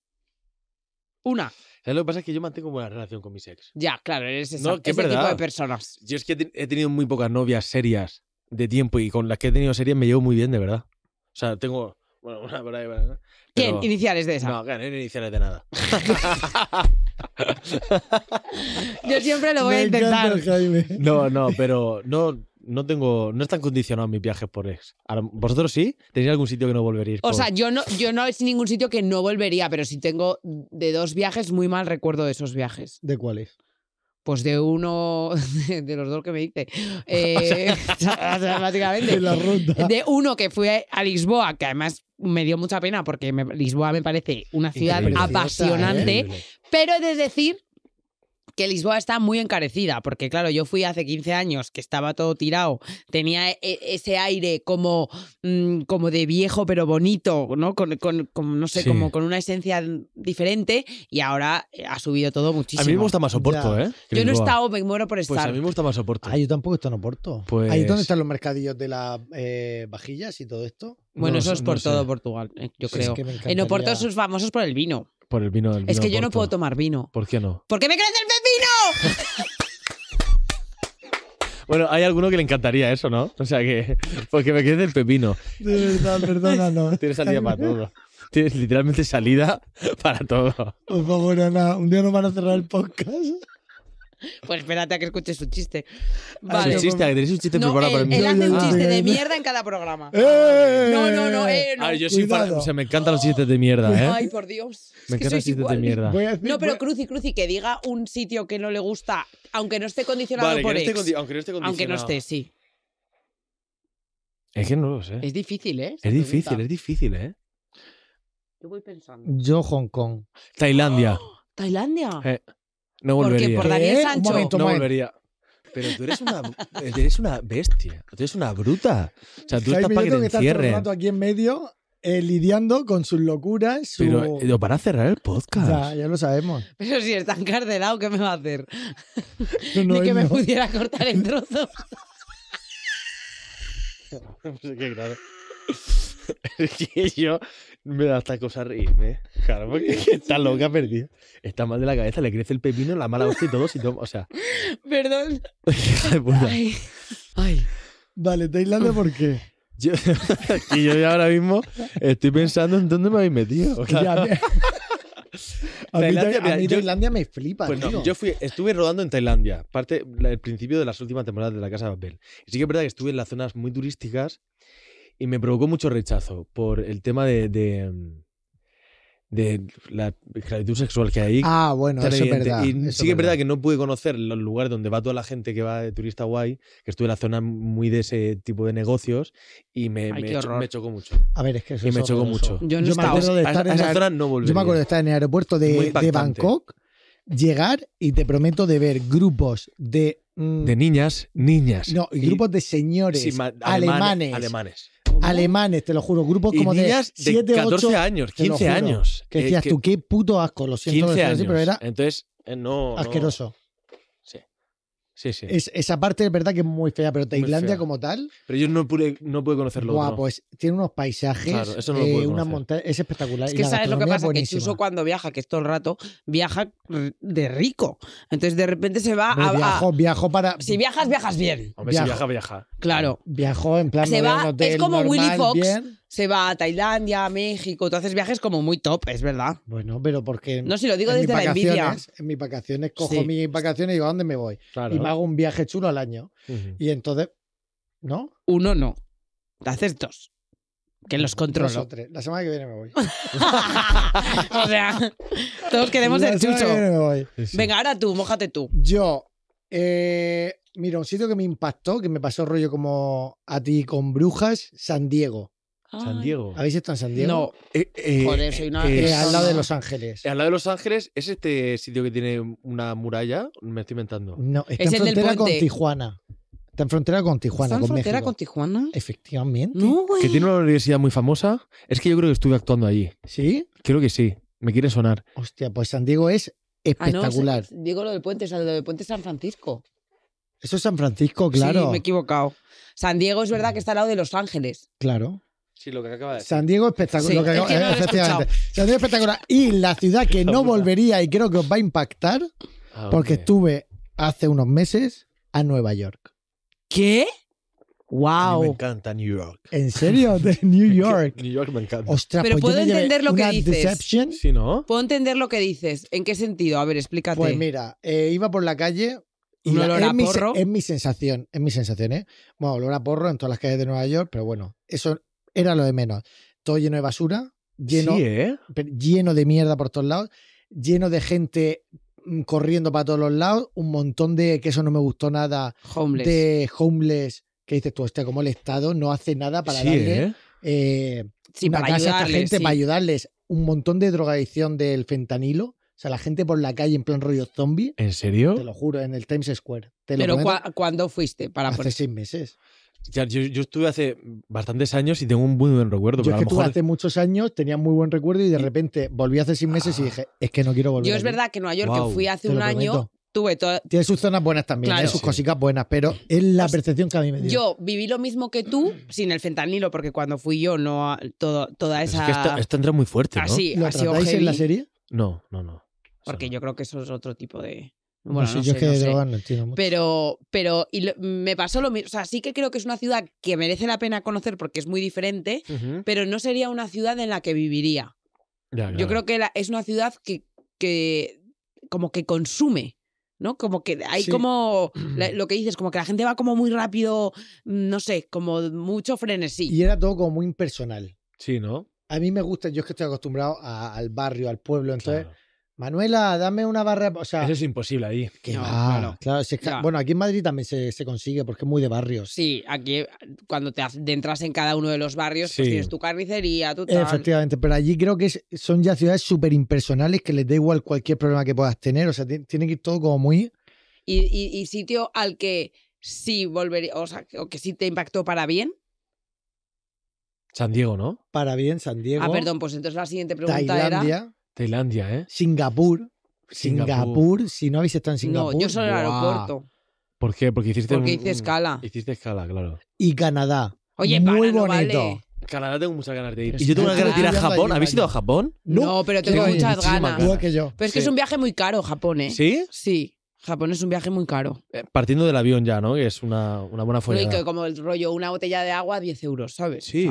Speaker 1: Una.
Speaker 3: lo que pasa? Es que yo mantengo buena relación con mis ex.
Speaker 1: Ya, claro, eres ese tipo de
Speaker 3: personas. Yo es que he tenido muy pocas novias serias de tiempo y con las que he tenido serias me llevo muy bien, de verdad. O sea, tengo. Bueno, una ¿Quién? Iniciales de esa. No, claro, no hay iniciales de nada.
Speaker 1: Yo siempre lo voy a intentar.
Speaker 3: No, no, pero no, no tengo, no están condicionados mis viajes por ex. ¿Vosotros sí? ¿Tenéis algún sitio que no volveréis? O sea,
Speaker 1: yo no, yo no es ningún sitio que no volvería, pero si tengo de dos viajes muy mal recuerdo de esos viajes. ¿De cuáles? Pues de uno, de los dos que me diste, eh, De, uno que fue a Lisboa, que además me dio mucha pena porque Lisboa me parece una ciudad ¿eh? apasionante, pero he de decir que Lisboa está muy encarecida, porque claro, yo fui hace 15 años que estaba todo tirado, tenía e, e, ese aire como, mm, como de viejo pero bonito, ¿no? Con, no sé, como con una esencia diferente y ahora eh, ha subido todo muchísimo. A mí me gusta más Oporto, ¿eh? Yo no he estado, me muero por estar. Pues a mí
Speaker 3: me gusta más Oporto. Ah, yo tampoco he estado en Oporto. ¿Ahí dónde pues están
Speaker 2: los mercadillos de las eh, vajillas y todo esto? Bueno, eso es por todo Portugal, eh, yo creo. en
Speaker 1: Oporto son famosos por el vino. Por el vino del Es que yo no puedo tomar vino. ¿Por qué no? ¡Porque me crece el pepino? bueno, hay alguno que
Speaker 3: le encantaría eso, ¿no? O sea que. Porque me crece el pepino. De verdad, Tienes salida para todo. Tienes literalmente salida para todo.
Speaker 2: Por favor, Ana, un día nos van a cerrar el podcast.
Speaker 1: Pues espérate a que escuches su chiste. Ah, vale. Su chiste,
Speaker 3: que tenéis un chiste preparado él, para mí. Él hace un ah, chiste de mierda
Speaker 1: en cada programa.
Speaker 3: ¡Eh! No, no, no. Eh, yo soy para, o sea, me encantan los chistes de mierda, ¿eh? Ay,
Speaker 1: por Dios. Me encantan los chistes de mierda. no, pero Cruci, Cruci, que diga un sitio que no le gusta, aunque no esté condicionado por él. aunque no esté condicionado. Aunque no esté, sí.
Speaker 3: Es que no lo sé. Es difícil, ¿eh? Es difícil, es difícil, ¿eh?
Speaker 1: Yo voy pensando.
Speaker 3: Yo Hong Kong. Tailandia. ¡Ah! Tailandia. Eh.
Speaker 1: No volvería. ¿Por,
Speaker 3: ¿Por Daniel Sancho? no volvería. Pero tú eres
Speaker 1: una,
Speaker 3: eres una bestia, tú eres una bruta. O sea, tú estás para que te encierren. rato
Speaker 2: aquí en medio eh, lidiando con sus locuras. Su... Pero para eh, cerrar el podcast. Ya, ya lo sabemos.
Speaker 1: Pero si tan encarcelado, ¿qué me va a hacer? que me pudiera cortar en trozos.
Speaker 3: Pues es que claro. es que yo me da hasta cosa reírme. Claro, porque está loca perdida. Está mal de la cabeza, le crece el pepino, la mala hostia y todo. o sea.
Speaker 1: Perdón. Ay.
Speaker 2: Ay. Vale, Tailandia, ¿por qué?
Speaker 3: Yo, y yo ya ahora mismo estoy pensando en dónde me habéis metido. a
Speaker 2: Tailandia, mí Tailandia me
Speaker 3: flipa. Pues tío. yo fui, estuve rodando en Tailandia, parte el principio de las últimas temporadas de la Casa de Papel. Y sí que es verdad que estuve en las zonas muy turísticas y me provocó mucho rechazo por el tema de, de, mm, la esclavitud sexual que hay. Ah, bueno, eso es verdad. Y sí que es verdad. que no pude conocer los lugares donde va toda la gente que va de turista guay, que estuve en la zona muy de ese tipo de negocios y me, me, chocó mucho. A ver, es que eso Y me chocó mucho. Yo, no me acuerdo
Speaker 2: de estar en el aeropuerto de Bangkok, llegar y te prometo de ver grupos de Mm. De niñas, niñas. No, y grupos de señores alemanes. Alemanes. Alemanes, te lo juro. Grupos como de, 7, 14 años, 15 años. Que eh, decías tú, qué puto asco, lo siento, 15 pero era
Speaker 3: Entonces, eh, no. Asqueroso. No. Es,
Speaker 2: esa parte es verdad que es muy fea, pero Tailandia como tal.
Speaker 3: Pero yo no pude, no pude conocerlo. Guau, pues
Speaker 2: tiene unos paisajes, claro, eh,
Speaker 1: Es espectacular.
Speaker 2: Es que sabes lo que pasa, que Chuso
Speaker 1: cuando viaja, que es todo el rato, viaja de rico. Entonces de repente se va a, viajo, para. Si viajas, viajas bien. Hombre, si viaja, viaja. Claro. Viajo en plan. es como Willy Fox se va a Tailandia, a México, tú haces viajes como muy top, es verdad. Bueno, pero porque... No, si lo digo desde la envidia. En mis
Speaker 2: vacaciones cojo mis vacaciones y digo, ¿a dónde me voy? Y me hago un viaje chulo al año. Y entonces,
Speaker 1: ¿no? Uno no. Te haces dos. Que los controlo.
Speaker 2: La semana que viene me voy. o sea, todos queremos el chucho. Venga, ahora tú, mójate tú. Yo, eh, mira, un sitio que me impactó, que me pasó rollo como a ti con brujas, San Diego. San Diego. ¿Habéis estado en San Diego? No. Eh,
Speaker 3: eh, Joder, soy una. Eh, al lado de Los Ángeles. Al lado de Los Ángeles es este sitio que tiene una muralla. Me estoy inventando. No, está en frontera
Speaker 1: con Tijuana.
Speaker 2: Está en frontera con
Speaker 3: Tijuana. ¿Está en frontera con Tijuana? Efectivamente. Que tiene una universidad muy famosa. Es que yo creo que
Speaker 2: estuve actuando allí. ¿Sí? Creo que sí. Me quiere sonar. Hostia, pues San Diego es ah, espectacular.
Speaker 1: Diego, lo del puente, lo del puente San Francisco.
Speaker 2: Eso es San Francisco, claro. Sí, me he
Speaker 1: equivocado. San Diego es verdad mm. que está al lado de Los Ángeles. Claro. Sí, lo que acaba de decir. San Diego espectacular. efectivamente.
Speaker 2: San Diego espectacular. Y la ciudad que no volvería y creo que os va a impactar, ah, porque estuve hace unos meses a Nueva York. ¿Qué? ¡Wow! me
Speaker 1: encanta New York.
Speaker 2: ¿En serio? De New York. New York me encanta. Ostras, Pero pues puedo entender lo que dices.
Speaker 1: no? Puedo entender lo que dices. ¿En qué sentido? A ver, explícate. Pues mira, eh, iba por la calle. Y no olor a porro. es
Speaker 2: mi sensación, es mi sensación, ¿eh? Bueno, olor a porro en todas las calles de Nueva York, pero bueno, eso era lo de menos. Todo lleno de basura, lleno, ¿eh? lleno de mierda por todos lados, lleno de gente mm, corriendo para todos los lados, un montón de que eso no me gustó nada, de homeless, que dices tú, este como el Estado no hace nada para darle ¿eh? Eh, casa a esta gente, para ayudarles, un montón de drogadicción del fentanilo. O sea, la gente por la calle en plan rollo zombie.
Speaker 1: ¿En serio? Te lo
Speaker 2: juro, en el Times Square. Pero
Speaker 1: ¿cuándo fuiste? Para Hace seis meses.
Speaker 2: Yo, estuve hace
Speaker 3: bastantes años y tengo un muy buen recuerdo. Yo es que tú hace
Speaker 2: muchos años tenía muy buen recuerdo y de repente volví hace seis meses y ah. dije, es que no quiero volver. Yo es verdad que
Speaker 1: Nueva York, que fui hace un año, tuve todo...
Speaker 2: Tiene sus zonas buenas también, tiene ¿eh? sus cositas buenas, pero es la percepción que a mí me dio. Yo
Speaker 1: viví lo mismo que tú sin el fentanilo, porque cuando fui yo, no toda esa... es que esto entra muy fuerte, ¿no? Así, ah, en la serie? No, no, no. Porque yo creo que eso es otro tipo de... Bueno, yo es que de droga no entiendo mucho. Pero, pero y me pasó lo mismo. O sea, sí que creo que es una ciudad que merece la pena conocer porque es muy diferente, pero no sería una ciudad en la que viviría. Yo creo que es una ciudad que, que como que consume. ¿no? Como que hay como lo que dices, como que la gente va como muy rápido, no sé, como mucho frenesí. Y
Speaker 2: era todo como muy impersonal. Sí, ¿no? A mí me gusta, yo es que estoy acostumbrado al barrio, al pueblo, entonces Manuela, dame una barra. Eso es imposible ahí. claro. Bueno, aquí en Madrid también se, consigue porque es muy de barrios.
Speaker 1: Sí, aquí cuando te adentras en cada uno de los barrios, pues tienes tu carnicería, tu tal. Efectivamente,
Speaker 2: pero allí creo que son ya ciudades súper impersonales que les da igual cualquier problema que puedas tener. O sea, tiene que ir todo como muy.
Speaker 1: Y, sitio al que sí volvería, o sea, que sí te impactó para bien.
Speaker 2: San Diego, ¿no? Para bien, San Diego. Ah, perdón,
Speaker 1: pues entonces la siguiente pregunta era.
Speaker 2: Tailandia, ¿eh? Singapur. Singapur. si no habéis estado en Singapur. No, yo solo en el aeropuerto. ¿Por qué? Porque hiciste Porque hice
Speaker 1: escala. Hiciste escala,
Speaker 3: claro.
Speaker 2: Y Canadá. Oye, Muy no
Speaker 3: Canadá tengo muchas ganas de ir. Y yo tengo ganas de ir a Japón. ¿Habéis ido a Japón? No, pero tengo muchas ganas. que
Speaker 1: yo. Pero es que es un viaje muy caro, Japón, ¿eh? ¿Sí? Sí, Japón es un viaje muy caro. Eh,
Speaker 3: partiendo del avión ya, ¿no? Que es una, una buena No, y
Speaker 1: como el rollo, una botella de agua, 10 euros, ¿sabes? Sí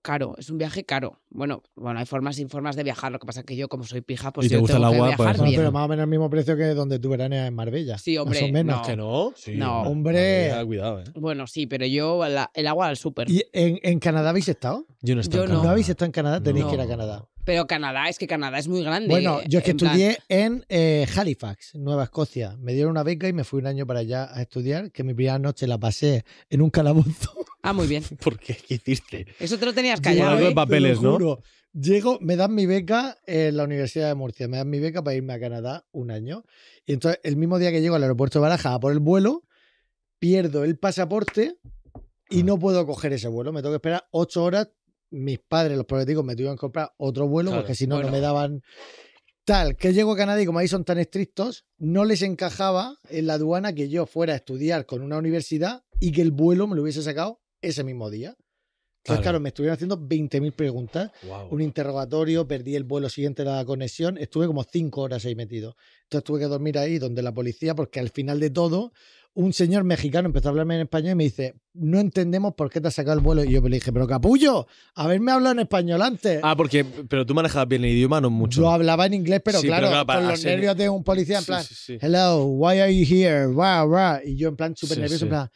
Speaker 1: caro, es un viaje caro. Bueno, bueno, hay formas y formas de viajar. Lo que pasa es que yo, como soy pija, pues ¿Y yo el agua, que viajar pues, Pero
Speaker 2: más o menos el mismo precio que donde tú veraneas en Marbella. Sí, hombre. menos. que no.
Speaker 1: no. Hombre. cuidado, ¿eh? Bueno, sí, pero yo el agua al súper. ¿Y
Speaker 2: en, Canadá habéis estado?
Speaker 1: Yo no he no. habéis
Speaker 2: estado en Canadá? Tenéis que ir a Canadá.
Speaker 1: Pero Canadá, es que Canadá es muy grande. Bueno, yo es que estudié
Speaker 2: en eh, Halifax, Nueva Escocia. Me dieron una beca y me fui un año para allá a estudiar, que mi primera noche la pasé en un calabozo.
Speaker 3: Ah, muy bien. ¿Por qué? hiciste? Eso te lo tenías callado. ¿eh? papeles,
Speaker 2: Llego, me dan mi beca en la Universidad de Murcia, me dan mi beca para irme a Canadá un año. Y entonces, el mismo día que llego al aeropuerto de Baraja a por el vuelo, pierdo el pasaporte y ah. no puedo coger ese vuelo. Me tengo que esperar ocho horas. Mis padres, los políticos, me tuvieron que comprar otro vuelo porque si no, no me daban. Tal, que llego a Canadá y como ahí son tan estrictos, no les encajaba en la aduana que yo fuera a estudiar con una universidad y que el vuelo me lo hubiese sacado ese mismo día. Entonces, claro, me estuvieron haciendo 20.000 preguntas, un interrogatorio, perdí el vuelo siguiente de la conexión, estuve como 5 horas ahí metido. Entonces tuve que dormir ahí donde la policía, porque al final de todo, un señor mexicano empezó a hablarme en español y me dice, no entendemos por qué te has sacado el vuelo. Y yo le dije, pero capullo, haberme hablado en español antes. Ah, porque,
Speaker 3: pero tú manejabas bien el idioma, no mucho.
Speaker 2: Lo hablaba en inglés, pero claro, con los nervios de un policía, en plan, hello, why are you here? Wow, wow. Y yo en plan súper nervioso, en plan...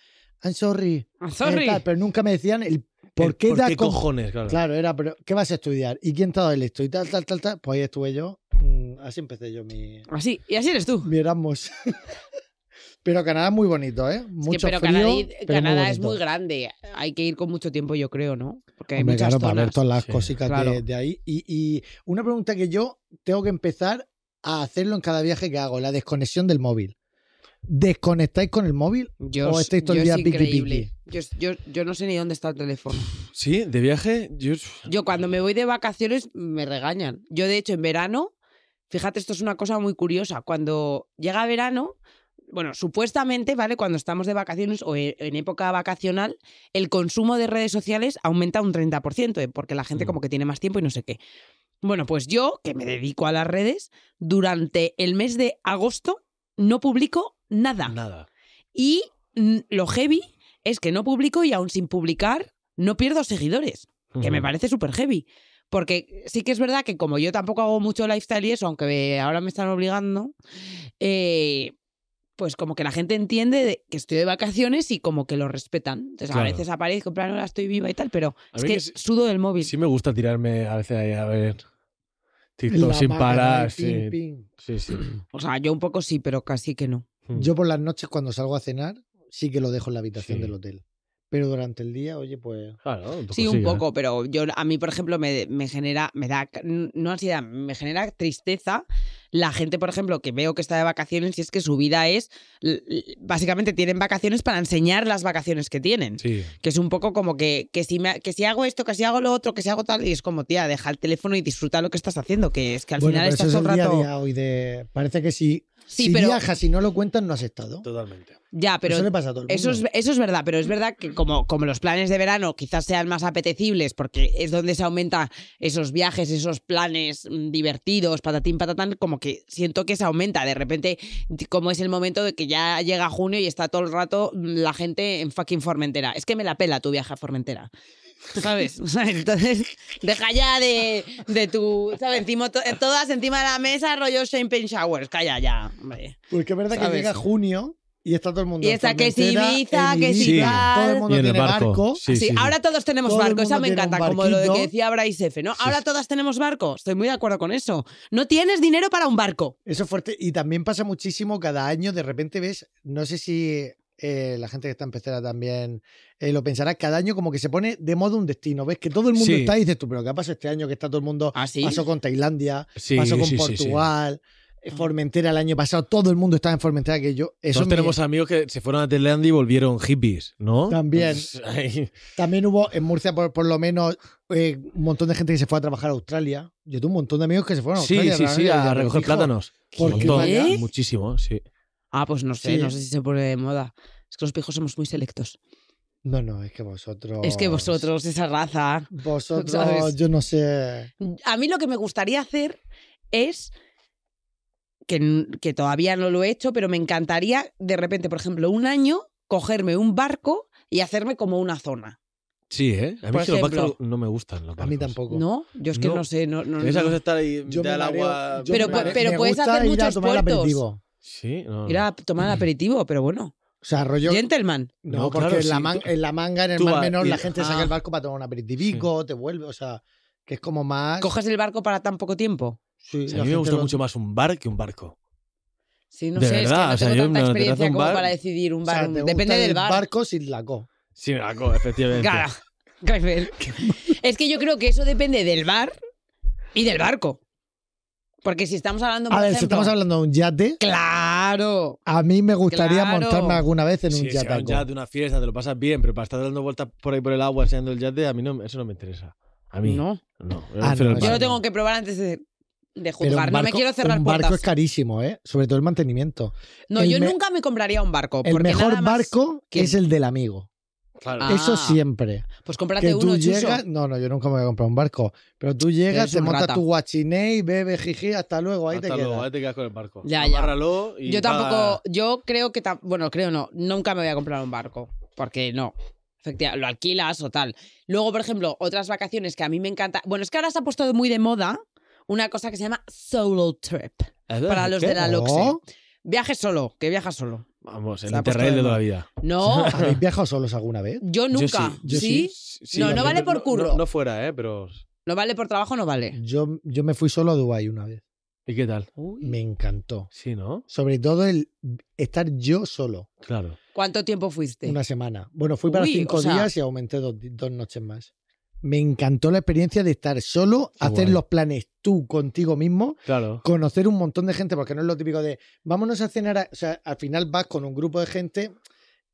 Speaker 2: I'm sorry. I'm eh, sorry. pero nunca me decían el por qué, da cojones. Claro. era, pero ¿qué vas a estudiar? ¿Y quién te ha dado el esto? Y tal, tal, tal, tal. Pues ahí estuve yo. Mm, así empecé yo mi. Así, y así eres tú. Mi Erasmus. pero Canadá es muy bonito, ¿eh? Mucho pero Canadá, es muy
Speaker 1: grande. Hay que ir con mucho tiempo, yo creo, ¿no? Porque hay Hombre, muchas claro, para ver todas las cositas de, ahí.
Speaker 2: y una pregunta que yo tengo que empezar a hacerlo en cada viaje que hago, la desconexión del móvil desconectáis con el móvil? Yo, ¿O estáis todo el día
Speaker 1: Yo, no sé ni dónde está el teléfono. Sí, de viaje. Yo... yo cuando me voy de vacaciones me regañan. Yo, de hecho, en verano, fíjate, esto es una cosa muy curiosa. Cuando llega verano, bueno, supuestamente, ¿vale? Cuando estamos de vacaciones o e-, en época vacacional, el consumo de redes sociales aumenta un 30%, eh, porque la gente mm. como que tiene más tiempo y no sé qué. Bueno, pues yo, que me dedico a las redes, durante el mes de agosto no publico nada. Nada. Y mm, lo heavy es que no publico y aún sin publicar no pierdo seguidores, que me parece súper heavy. Porque sí que es verdad que como yo tampoco hago mucho lifestyle y eso, aunque ahora me están obligando, eh, pues como que la gente entiende que estoy de vacaciones y como que lo respetan. Entonces a veces aparezco, en plan, ahora estoy viva y tal, pero
Speaker 3: es que, sudo del móvil. Sí me gusta tirarme a veces a ver sin parar, sí. sí,
Speaker 1: O sea, yo un poco sí,
Speaker 2: pero casi que no. Hmm. Yo por las noches cuando salgo a cenar sí que lo dejo en la habitación del hotel. Pero durante el día,
Speaker 1: oye, pues. Claro, un poco sí, un ¿eh? poco, pero yo a mí, por ejemplo, me, me, genera, me da, no ansiedad, me genera tristeza la gente, por ejemplo, que veo que está de vacaciones, y es que su vida es, básicamente tienen vacaciones para enseñar las vacaciones que tienen. Que es un poco como que, si que si hago esto, que si hago lo otro, que si hago tal, y es como, tía, deja el teléfono y disfruta lo que estás haciendo, que es que al final estás es todo
Speaker 2: hoy de... Parece que si, sí, pero... viajas y no lo cuentas, no has estado. Totalmente.
Speaker 1: Ya, pero eso, le pasa Eso, es, eso, es, verdad, pero es verdad que como, como los planes de verano quizás sean más apetecibles porque es donde se aumentan esos viajes, esos planes mm, divertidos, patatín, patatán, como que siento que se aumenta. De repente, como es el momento de que ya llega junio y está todo el rato mm, la gente en fucking Formentera. Es que me la pela tu viaje a Formentera. ¿Sabes? Entonces, deja ya de, de tu. ¿Sabes? Encima, eh, todas encima de la mesa, rollo champagne showers. Calla ya,
Speaker 2: Porque verdad que llega junio y está todo el mundo. Y que si Ibiza, que si Todo el mundo tiene barco. Ah, sí, Ahora todos tenemos barco. eso me encanta, como lo que
Speaker 1: decía Bryce F, ¿no? Ahora todas tenemos barco. Estoy muy de acuerdo con eso. No tienes dinero para un barco. Eso es fuerte. Y también pasa muchísimo
Speaker 2: cada año. De repente ves, no sé si eh, la gente que está en Pestera también eh, lo pensará, cada año como que se pone de modo un destino. Ves que todo el mundo está y dices tú, pero ¿qué ha pasado este año que está todo el mundo? ¿Ah, pasó con Tailandia, pasó con Portugal. Eh, Formentera el año pasado, todo el mundo estaba en Formentera que yo. Eso tenemos
Speaker 3: amigos que se fueron a Tailandia y volvieron hippies, ¿no? También.
Speaker 2: Pues, también hubo en Murcia, por, lo menos, eh, un montón de gente que se fue a trabajar a Australia.
Speaker 1: Yo tuve un montón de amigos que se fueron a Australia. Sí, sí, sí, a, recoger plátanos. Ah,
Speaker 3: muchísimo,
Speaker 1: sí. Ah, pues no sé, no sé si se pone de moda. Es que los pijos somos muy selectos. No, no, es que vosotros. Es que vosotros, esa raza. Vosotros, yo no sé. A mí lo que me gustaría hacer es que, que todavía no lo he hecho, pero me encantaría de repente, por ejemplo, un año cogerme un barco y hacerme como una zona.
Speaker 3: Sí, ¿eh? A mí los barcos no me gustan. Los
Speaker 1: barcos. A mí tampoco. No, yo es que no, sé. No, no, esa cosa estar ahí yo al agua. pero, pero puedes hacer muchos puertos.
Speaker 3: Sí,
Speaker 2: no, Ir a tomar el
Speaker 1: aperitivo, pero bueno. O sea, rollo. Gentleman. No, porque en, la en,
Speaker 2: la manga, en el mar menor, la gente sale saca el ah. barco para tomar un aperitivico, te vuelve, o sea, que es como más. ¿Coges
Speaker 1: el barco para tan poco tiempo? a mí me gusta mucho
Speaker 3: más un bar que un barco.
Speaker 1: Sí, no sé, es que no tanta experiencia como para decidir un bar. Depende del bar. barco sin la
Speaker 3: Sin
Speaker 2: la efectivamente. Cara.
Speaker 1: es que yo creo que eso depende del bar y del barco. Porque si estamos hablando. Por a ver, si estamos
Speaker 2: hablando de un yate. ¡Claro! A mí me gustaría montarme alguna vez en un yate. Si un yate,
Speaker 3: una fiesta, te lo pasas bien, pero para estar dando vueltas por ahí por el agua, enseñando el yate, a mí no, eso no me interesa. A mí. No.
Speaker 1: no, yo ah, lo tengo que probar antes de de juzgar. no me quiero cerrar un barco es
Speaker 2: carísimo, ¿eh? Sobre todo el mantenimiento. No, yo nunca
Speaker 1: me compraría un barco. El mejor barco es
Speaker 2: el del amigo. Eso ah. siempre.
Speaker 1: Pues cómprate uno, tú
Speaker 2: No, no, yo nunca me voy a comprar un barco. Pero tú llegas, te montas tu guachiné y bebes, jiji, hasta luego, ahí te quedas.
Speaker 1: ahí con el barco. Ya, ya. yo tampoco, yo creo que, bueno, creo no, nunca me voy a comprar un barco. Porque no. Efectivamente, lo alquilas o tal. Luego, por ejemplo, otras vacaciones que a mí me encanta. Bueno, es que ahora se ha puesto muy de moda una cosa que se llama solo trip. Para los de la loxi oh. Viaje solo, que viaja solo. Vamos, el Interrail de toda la vida.
Speaker 2: No. ¿Habéis viajado solos alguna vez? Yo nunca. sí. no, no vale por curro.
Speaker 1: No, fuera, ¿eh? Pero. No vale por trabajo, no vale.
Speaker 2: Yo, yo me fui solo a Dubai una vez. ¿Y qué tal? Me encantó. Sí, ¿no? Sobre todo el estar yo solo. Claro.
Speaker 1: ¿Cuánto tiempo fuiste? Una
Speaker 2: semana. Bueno, fui para cinco días y aumenté dos noches más me encantó la experiencia de estar solo, hacer los planes tú contigo mismo, conocer un montón de gente, porque no es lo típico de vámonos a cenar, o sea, al final vas con un grupo de gente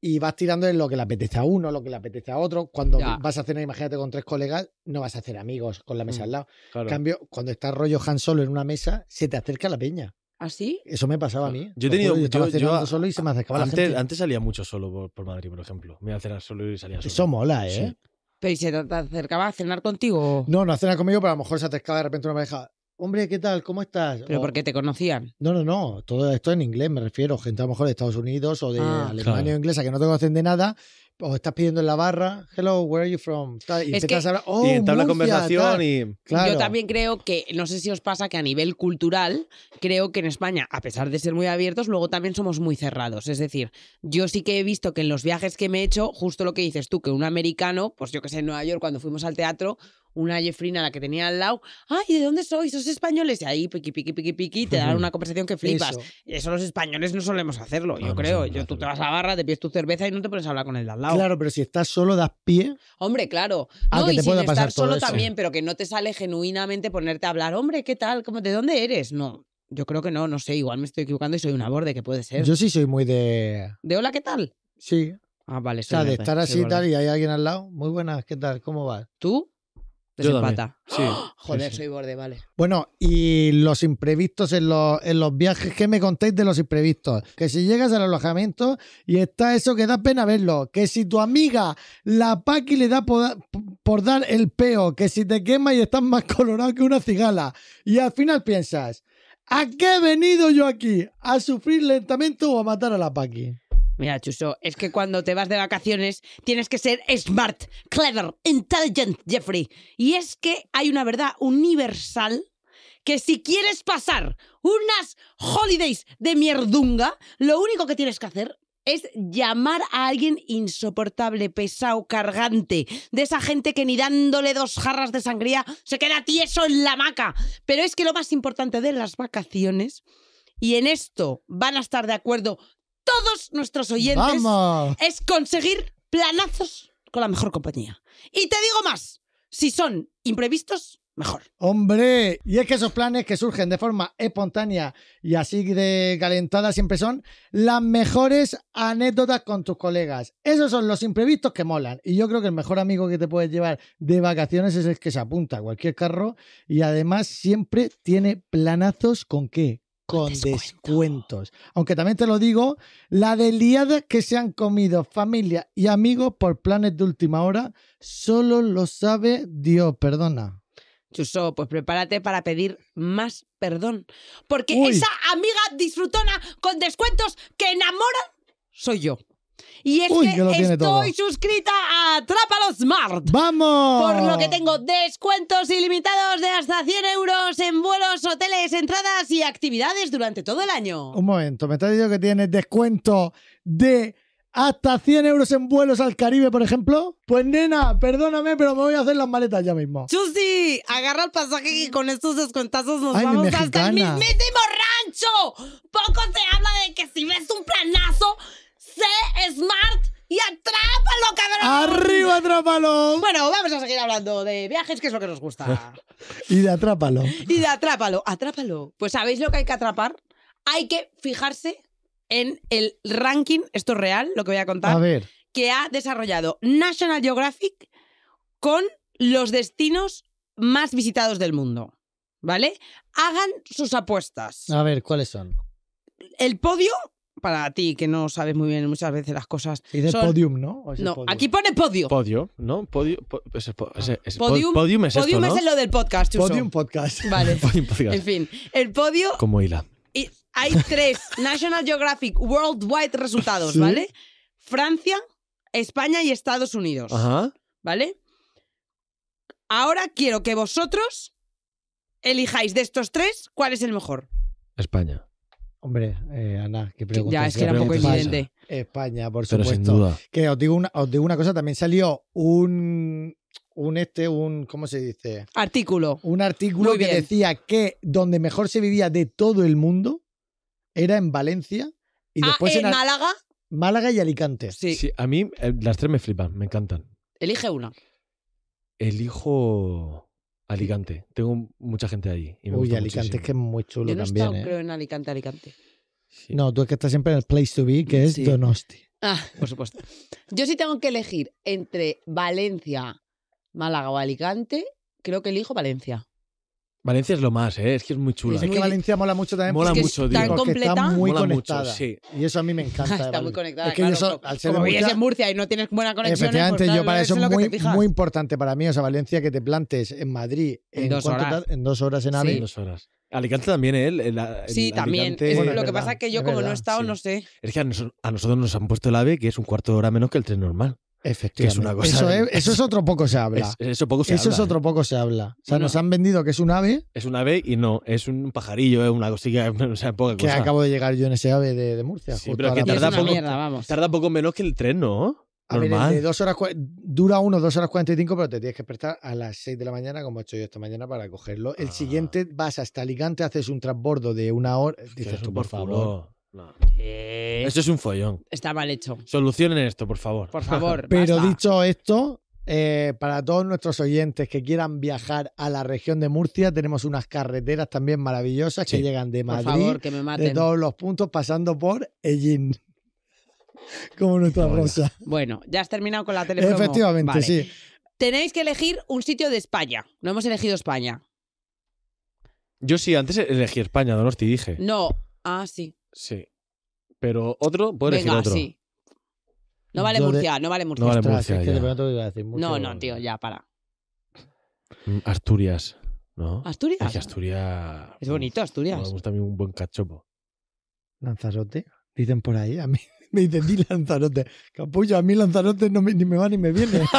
Speaker 2: y vas tirando en lo que le apetece a uno, lo que le apetece a otro. Cuando vas a cenar, imagínate, con tres colegas, no vas a hacer amigos con la mesa mm, al lado. En cambio, cuando estás rollo Han solo en una mesa, se te acerca la peña. ¿Así? ¿Ah, Eso me pasaba a mí. Yo he tenido. Yo estaba yo, solo y se me acercaba antes, la Antes
Speaker 3: salía mucho solo por, Madrid, por ejemplo. Me iba a cenar solo y salía solo. Eso mola,
Speaker 2: ¿eh? ¿Pero y se te acercaba a cenar contigo? No, no a cenar conmigo, pero a lo mejor se acercaba de repente una pareja. Hombre, ¿qué tal? ¿Cómo estás? ¿Pero por qué? te conocían? No, no, no. Todo esto en inglés me refiero. Gente a lo mejor de Estados Unidos o de ah. Alemania o inglesa que no te conocen de nada o estás pidiendo en la barra, hello, where are you from? Y es a oh, y conversación y. Claro. Yo también
Speaker 1: creo que, no sé si os pasa que a nivel cultural, creo que en España, a pesar de ser muy abiertos, luego también somos muy cerrados. Es decir, yo sí que he visto que en los viajes que me he hecho, justo lo que dices tú, que un americano, pues yo que sé, en Nueva York, cuando fuimos al teatro, una jefrina, la que tenía al lado, ay, ¿de dónde sois? ¿Sos españoles? Y ahí, piqui, piqui, piqui, piqui, te dan una conversación que flipas. Eso, los españoles no solemos hacerlo, yo creo. Yo, tú te vas a la barra, te pides tu cerveza y no te pones a hablar con el de al lado. Claro, pero si estás solo, das pie. Hombre, claro. no, y sin pasar estar solo también, pero que no te sale genuinamente ponerte a hablar, hombre, ¿qué tal? ¿Cómo, ¿De dónde eres? No. Yo creo que no, no sé, igual me estoy equivocando y soy una borde, que puede ser. Yo sí
Speaker 2: soy muy de. ¿De
Speaker 1: hola, qué tal? Sí. Ah, vale. O sea, de estar así y tal y hay
Speaker 2: alguien al lado. Muy buenas, ¿qué tal? ¿Cómo vas? ¿Tú? Desempata. ¡Ah! Sí, Joder, soy borde, vale. Bueno, y los imprevistos en los, viajes, ¿qué me contáis de los imprevistos? Que si llegas al alojamiento y está eso que da pena verlo, que si tu amiga, la Paqui, le da por, dar el peo, que si te quema y estás más colorado que una cigala, y al final piensas, ¿a qué he venido yo aquí? ¿A sufrir lentamente o a matar a la Paqui?
Speaker 1: Mira, Chuso, es que cuando te vas de vacaciones tienes que ser smart, clever, intelligent, Jeffrey. Y es que hay una verdad universal que si quieres pasar unas holidays de mierdunga, lo único que tienes que hacer es llamar a alguien insoportable, pesado, cargante, de esa gente que ni dándole dos jarras de sangría se queda tieso en la hamaca. Pero es que lo más importante de las vacaciones, y en esto van a estar de acuerdo todos nuestros oyentes es conseguir planazos con la mejor compañía. Y te digo más, si son imprevistos, mejor.
Speaker 2: Hombre, y es que esos planes que surgen de forma espontánea y así de calentada siempre son las mejores anécdotas con tus colegas. Esos son los imprevistos que molan. Y yo creo que el mejor amigo que te puedes llevar de vacaciones es el que se apunta a cualquier carro y además siempre tiene planazos con qué, con descuentos. Aunque también te lo digo, la de que se han comido familia y amigos por planes de última hora, solo lo sabe Dios, perdona.
Speaker 1: Chuso, pues prepárate para pedir más perdón. Porque esa amiga disfrutona con descuentos que enamora soy yo. Y es que, estoy suscrita a Trápalo Smart. ¡Vamos! Por lo que tengo descuentos ilimitados de hasta 100 euros en vuelos, hoteles, entradas y actividades durante todo el año.
Speaker 2: Un momento, me estás diciendo que tienes descuento de hasta 100 euros en vuelos al Caribe, por ejemplo? Pues nena, perdóname, pero me voy a hacer las maletas ya mismo.
Speaker 1: Chusi, agarra el pasaje y con estos descuentazos nos vamos hasta el mismísimo rancho. Poco se habla de que si ves un planazo sé, Smart, y atrápalo, cabrón. Arriba, atrápalo. Bueno, vamos a seguir hablando de viajes, que es lo que nos gusta.
Speaker 2: y de atrápalo.
Speaker 1: Y de atrápalo, atrápalo. Pues ¿sabéis lo que hay que atrapar? Hay que fijarse en el ranking, esto es real, lo que voy a contar, a ver. que ha desarrollado National Geographic con los destinos más visitados del mundo. ¿Vale? Hagan sus apuestas.
Speaker 2: A ver, ¿cuáles son?
Speaker 1: El podio para ti que no sabes muy bien muchas veces las cosas. Y de podium,
Speaker 2: ¿no? No, aquí
Speaker 1: pone podio.
Speaker 3: Podio, ¿no? Podio, pues ah. podium, es es lo
Speaker 1: del podcast. Podium podcast. Vale. En fin, el podio. Como hila. hay tres National Geographic Worldwide resultados, ¿vale? Francia, España y Estados Unidos. Ajá. ¿Vale? Ahora quiero que vosotros elijáis de estos tres cuál es el mejor.
Speaker 2: España. Hombre, eh, Ana, qué pregunta. Ya, es que era un poco evidente. España, por supuesto. Que os digo, una, cosa, también salió un un este, un, ¿cómo se dice? Artículo. Un artículo que decía que donde mejor se vivía de todo el mundo era en Valencia y ah,
Speaker 1: en, Málaga.
Speaker 2: Málaga y Alicante.
Speaker 3: sí. A mí eh, las tres me flipan, me encantan. Elige una. Elijo Alicante. Tengo mucha
Speaker 2: gente allí. Y me Uy, Alicante es que es muy chulo Yo no he estado, ¿eh?
Speaker 1: en Alicante, Alicante.
Speaker 2: No, tú es que estás siempre en el place to be, que es Donosti.
Speaker 1: Ah, por supuesto. Yo sí tengo que elegir entre Valencia, Málaga o Alicante, creo que elijo Valencia.
Speaker 2: Valencia es lo más, ¿eh? es que es muy chulo. Es, que Valencia mola mucho también. Mola mucho, tío. Tan está muy mola conectada. Y eso a mí me encanta. está muy conectada. Es que eso, al ser como vives en
Speaker 1: Murcia y no tienes buena conexión. Efectivamente, yo para eso es muy,
Speaker 2: importante para mí. O sea, Valencia, que te plantes en Madrid en, dos, horas. en dos, horas. en AVE. dos
Speaker 3: horas. Alicante también, ¿eh? sí, también. Es lo que pasa es que yo, como no he estado, no sé. Es que a, nosotros nos han puesto el AVE, que es un cuarto de hora menos que el tren normal. Efectivamente. eso,
Speaker 2: es, otro poco se habla. eso poco se eso es otro ¿eh? poco se habla. O sea, nos han vendido que es un ave.
Speaker 3: Es un ave y no, es un pajarillo, es una cosilla, que acabo
Speaker 2: de llegar yo en ese ave de, Murcia. Sí, pero que tarda poco, vamos.
Speaker 3: poco menos que el tren, ¿no? A ver, de
Speaker 2: dos horas, dura uno, dos horas 45, pero te tienes que prestar a las 6 de la mañana, como he hecho yo esta mañana, para cogerlo. El ah. siguiente vas hasta Alicante, haces un transbordo de una hora. Dices tú, por favor.
Speaker 3: No. Eh, esto es un follón. Está mal hecho. Solucionen esto, por favor. Por favor. Pero
Speaker 2: dicho esto, eh, para todos nuestros oyentes que quieran viajar a la región de Murcia, tenemos unas carreteras también maravillosas que llegan de Madrid, por favor, que me maten. de todos los puntos, pasando por Ellín. Como nuestra rosa.
Speaker 1: Bueno, ya has terminado con la televisión. Efectivamente, sí. Tenéis que elegir un sitio de España. No hemos elegido España.
Speaker 3: Yo sí, antes elegí España, Donosti, dije.
Speaker 1: No, ah, sí.
Speaker 3: Sí. Pero otro, puedo Venga, otro. sí.
Speaker 1: No vale Murcia, no vale Murcia. No no, tío, ya, para.
Speaker 3: Mm, Asturias, ¿no? ¿Asturias? Es Asturias. Es bonito, Asturias. Me gusta a mí un buen cachopo.
Speaker 2: Lanzarote, dicen por ahí. A mí me dicen, di Lanzarote. Capullo, a mí Lanzarote no ni me va ni me viene.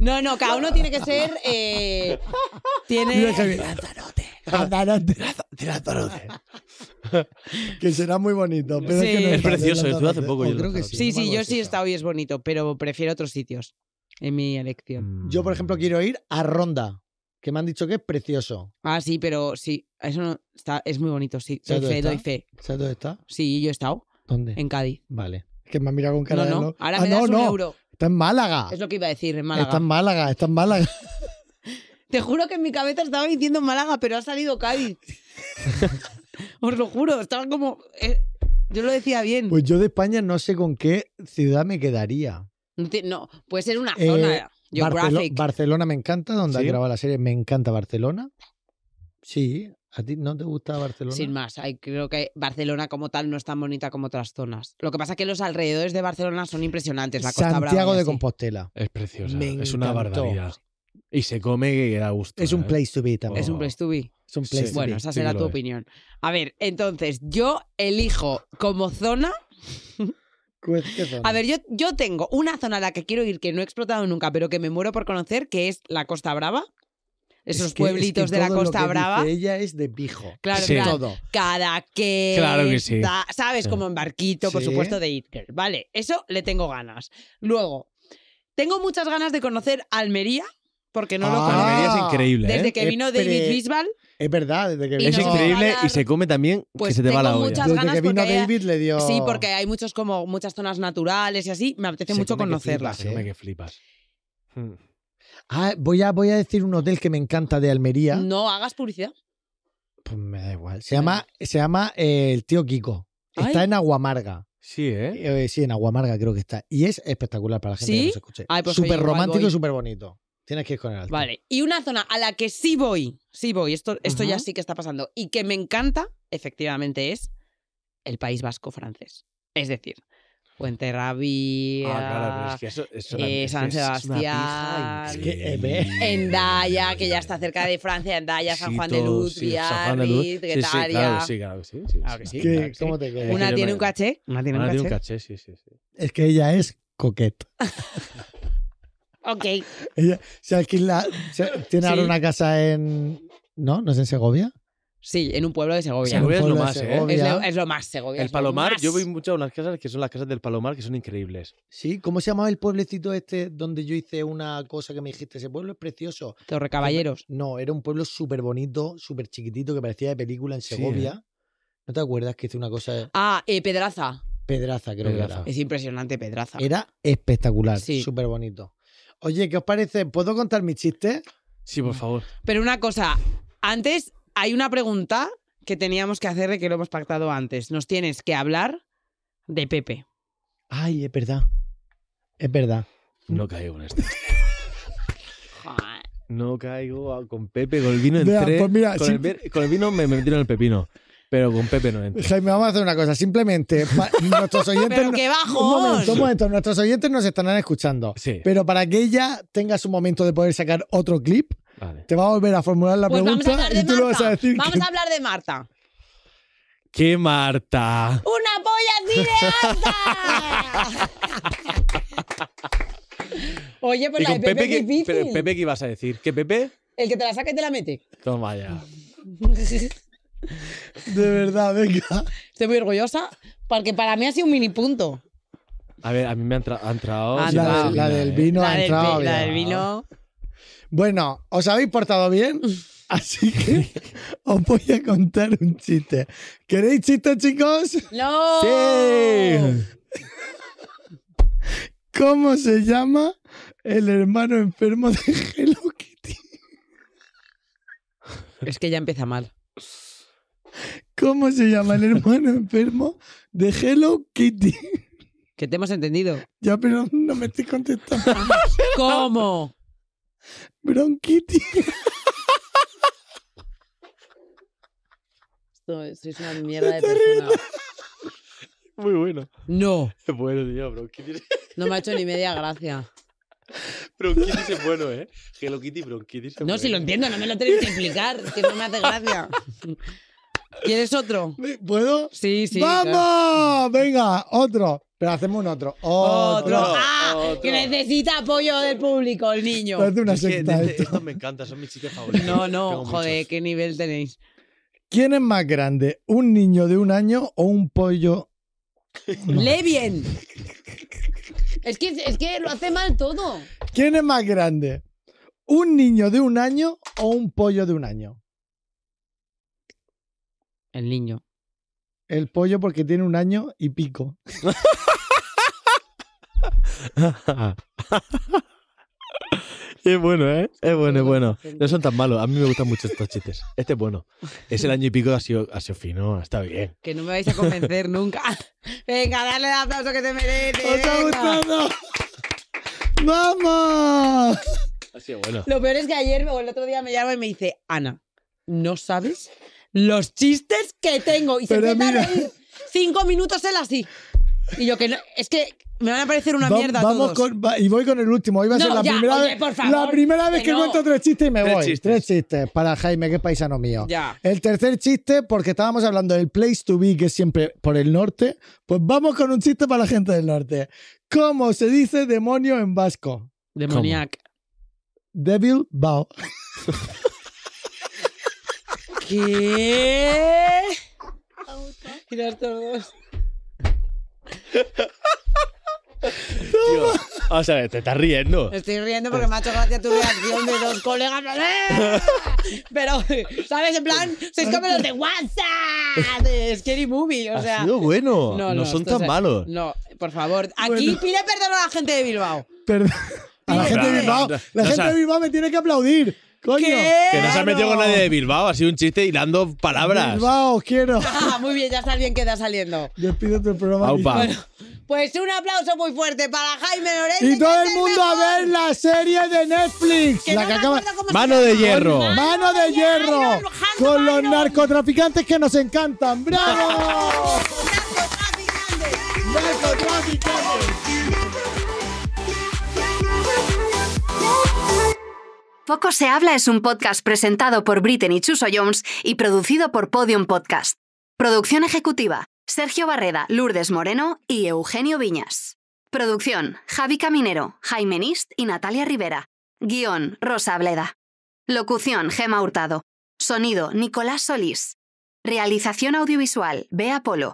Speaker 1: No, no, cada uno tiene que ser. Eh, tiene. que Lanzarote.
Speaker 2: Lanzarote el tarot. que será muy bonito. es, que es precioso, estuve hace poco. Oh, yo sí, sí, yo
Speaker 1: sí he estado y es bonito, pero prefiero otros sitios en mi elección. Mm. Yo, por ejemplo, quiero ir a Ronda, que me han dicho que es precioso. Ah, sí, pero sí, eso está, es muy bonito, sí. Doy fe, doy fe. ¿Sabes dónde está? Sí, yo he estado. ¿Dónde? En Cádiz. Vale.
Speaker 2: Es que me han mirado con cara no, No, ahora ah, me das no, un euro. Está en Málaga. Es
Speaker 1: lo que iba a decir, en Málaga. Está en
Speaker 2: Málaga, está en Málaga.
Speaker 1: Te juro que en mi cabeza estaba diciendo Málaga, pero ha salido Cádiz. Os lo juro, estaba como. Eh,
Speaker 2: yo lo decía bien. Pues yo de España no sé con qué ciudad me quedaría.
Speaker 1: No, puede ser una eh, zona. Eh,
Speaker 2: Barcelona me encanta, donde ha grabado la serie, me encanta Barcelona. Sí, ¿a ti no te gusta Barcelona? Sin
Speaker 1: más, creo que Barcelona como tal no es tan bonita como otras zonas. Lo que pasa es que los alrededores de Barcelona son impresionantes. Santiago de Compostela.
Speaker 3: Es preciosa, es una barbaridad. Y se come y da gusto. Es
Speaker 2: un place to be también. Es un place to be. Es un place bueno, esa será tu
Speaker 1: opinión. A ver, entonces, yo elijo como zona.
Speaker 2: ¿Qué
Speaker 1: zona? A ver, yo, yo tengo una zona a la que quiero ir que no he explotado nunca, pero que me muero por conocer, que es la Costa Brava, esos pueblitos de la Costa Brava.
Speaker 2: ella es de Pijo. Claro, sí.
Speaker 1: Cada que. Claro que sí. ¿Sabes? Como en barquito, por supuesto, de Itker. Vale, eso le tengo ganas. Luego, tengo muchas ganas de conocer Almería porque no lo ah. es increíble. Desde ¿eh? que vino David Bisbal,
Speaker 2: Es verdad, Es increíble y se come también que pues se te va la sí, porque
Speaker 1: hay muchos como muchas zonas naturales y así, me apetece mucho conocerlas. Se come que
Speaker 3: flipas.
Speaker 2: Hmm. Ah, voy, a, voy a decir un hotel que me encanta de Almería.
Speaker 1: No hagas publicidad.
Speaker 2: Pues me da igual. Se llama, se llama eh, El Tío Kiko. Está en Aguamarga. Sí, ¿eh? ¿eh? sí, en Aguamarga creo que está. Y es espectacular para la gente que nos escuche. Pues súper romántico y súper bonito. Tienes que ir con el
Speaker 1: alto. Vale. Y una zona a la que sí voy, sí voy, esto, esto ya sí que está pasando, y que me encanta, efectivamente, es el País Vasco francés. Es decir, Puente Rabia San Sebastián, es que, que ya está cerca de Francia, Endaya, San Juan de Luz, Biarritz, Getaria Sí,
Speaker 3: que sí, sí. que ¿Cómo te Una tiene un caché. Una tiene, un, caché?
Speaker 2: sí, sí, sí. Es que ella es coqueta Ok. alquila, tiene ahora una casa en. ¿No? ¿No es en Segovia?
Speaker 1: Sí, en un pueblo de Segovia. Segovia es lo más, ¿eh? Segovia. ¿eh?
Speaker 2: Es lo, más, Segovia. El Palomar, yo vi
Speaker 3: muchas unas casas que son las casas del Palomar, que son increíbles.
Speaker 2: Sí, ¿cómo se llamaba el pueblecito este donde yo hice una cosa que me dijiste? Ese pueblo es precioso.
Speaker 1: recaballeros. No,
Speaker 2: era un pueblo súper bonito, súper chiquitito, que parecía de película en Segovia. ¿eh? ¿No te acuerdas que hice una cosa?
Speaker 1: Ah, eh, Pedraza.
Speaker 2: Pedraza, creo que era. Es impresionante, Pedraza. Era espectacular, súper bonito. Oye, ¿qué os parece? ¿Puedo contar mi chiste? Sí, por mm. favor.
Speaker 1: Pero una cosa, antes hay una pregunta que teníamos que hacer que lo hemos pactado antes. Nos tienes que hablar de Pepe.
Speaker 2: Ay, es verdad. Es verdad. No
Speaker 1: caigo en esto.
Speaker 3: no caigo con Pepe, con el vino entré. Pues mira, el, con, el, vino me metieron el pepino. Pero con Pepe no entra.
Speaker 2: vamos a hacer una cosa. Simplemente, nuestros oyentes. pero bajo. Un momento, un momento. Nuestros oyentes nos estarán escuchando. Sí. Pero para que ella tenga su momento de poder sacar otro clip, te va a volver a formular la pues pregunta. y tú Lo vas a decir vamos a
Speaker 1: hablar de Marta.
Speaker 3: ¿Qué Marta?
Speaker 1: ¡Una polla alta! Oye, pues la de Pepe, es Pero, Pepe,
Speaker 3: ¿qué ibas a decir? ¿Qué Pepe?
Speaker 1: El que te la saca y te la mete.
Speaker 3: Toma ya. De verdad, venga.
Speaker 1: Estoy muy orgullosa porque para mí ha sido un mini punto.
Speaker 2: A ver, a mí me ha entrado. la, del vino ha entrado. del vino. Bueno, os habéis portado bien, así que os voy a contar un chiste. ¿Queréis chiste, chicos?
Speaker 1: ¡No! ¡Sí!
Speaker 2: ¿Cómo se llama el hermano enfermo de Hello Kitty?
Speaker 1: Es que ya empieza mal.
Speaker 2: ¿Cómo se llama el hermano enfermo de Hello Kitty?
Speaker 1: Que te hemos entendido.
Speaker 2: Ya, pero no me estoy contestando. ¿Cómo? Bronquiti.
Speaker 1: Esto, es una mierda de persona. Muy bueno. No. Es bueno, tío, bronquitis. No me ha hecho ni media gracia.
Speaker 3: Bronquitis es bueno, ¿eh? Hello Kitty, bronquitis es No, si lo entiendo, no me
Speaker 1: lo tenéis que explicar, que no me hace gracia. ¿Quieres otro? ¿Puedo?
Speaker 2: Sí, sí. ¡Vamos! Venga, otro. Pero hacemos un otro. Otro. ¡Ah!
Speaker 1: Que necesita apoyo del público, el niño. Parece una secta. me encanta, son mis chicos favoritos No, no, joder, qué nivel tenéis.
Speaker 2: ¿Quién es más grande, un niño de un año o un pollo?
Speaker 1: ¡Le bien! es, es que lo hace mal todo.
Speaker 2: ¿Quién es más grande, un niño de un año o un pollo de un año?
Speaker 1: El niño. El
Speaker 2: pollo porque tiene un año y pico.
Speaker 3: es bueno, ¿eh? Es bueno, es bueno. No son tan malos. A mí me gustan mucho estos chistes. Este es bueno. Es el año y pico, ha sido, ha fino, está bien.
Speaker 1: Que no me vais a convencer nunca. Venga, dale el aplauso que te mereces. ¡Os ha gustando! ¡Vamos! Ha sido bueno. Lo peor es que ayer o el otro día me llama y me dice, Ana, ¿no sabes los chistes que tengo. Y se empieza cinco minutos él así. Y yo que no, es que me van a parecer una mierda Vamos con,
Speaker 2: y voy con el último. a la primera vez, la primera vez que, cuento tres chistes y me voy. Tres chistes para Jaime, que paisano mío. Ya. El tercer chiste, porque estábamos hablando del place to be, que es siempre por el norte, pues vamos con un chiste para la gente del norte. ¿Cómo se dice demonio en vasco? Demoniac. Devil bow.
Speaker 1: ¿Qué? Girar todos. Tío,
Speaker 3: sea, te estás riendo.
Speaker 1: Estoy riendo porque me ha hecho gracia tu reacción de dos colegas. ¡Eh! Pero, ¿sabes? En plan, sois como los de WhatsApp, de Scary Movie. O sea, ha sido bueno. No, son tan malos. No, por favor. Aquí pide perdón a la gente de Bilbao. Perdón.
Speaker 3: A la gente de Bilbao. La gente de
Speaker 1: Bilbao me tiene que aplaudir. Coño. Que no se
Speaker 3: ha metido con nadie de Bilbao, ha sido un chiste dando palabras.
Speaker 1: Bilbao, quiero. Ah, muy bien, ya está bien que está saliendo. Despídete el programa. pues un aplauso muy fuerte para Jaime Lorenzo. Y
Speaker 2: todo el mundo a ver la serie de Netflix. la Mano de hierro. Mano, de hierro. De Con los narcotraficantes que nos encantan. ¡Bravo!
Speaker 1: narcotraficantes. Narcotraficantes. Poco se habla es un podcast presentado por Britney Chuso Jones y producido por Podium Podcast. Producción ejecutiva: Sergio Barreda, Lourdes Moreno y Eugenio Viñas. Producción: Javi Caminero, Jaime Nist y Natalia Rivera. Guión: Rosa Ableda. Locución: Gema Hurtado. Sonido: Nicolás Solís. Realización audiovisual: Bea Polo.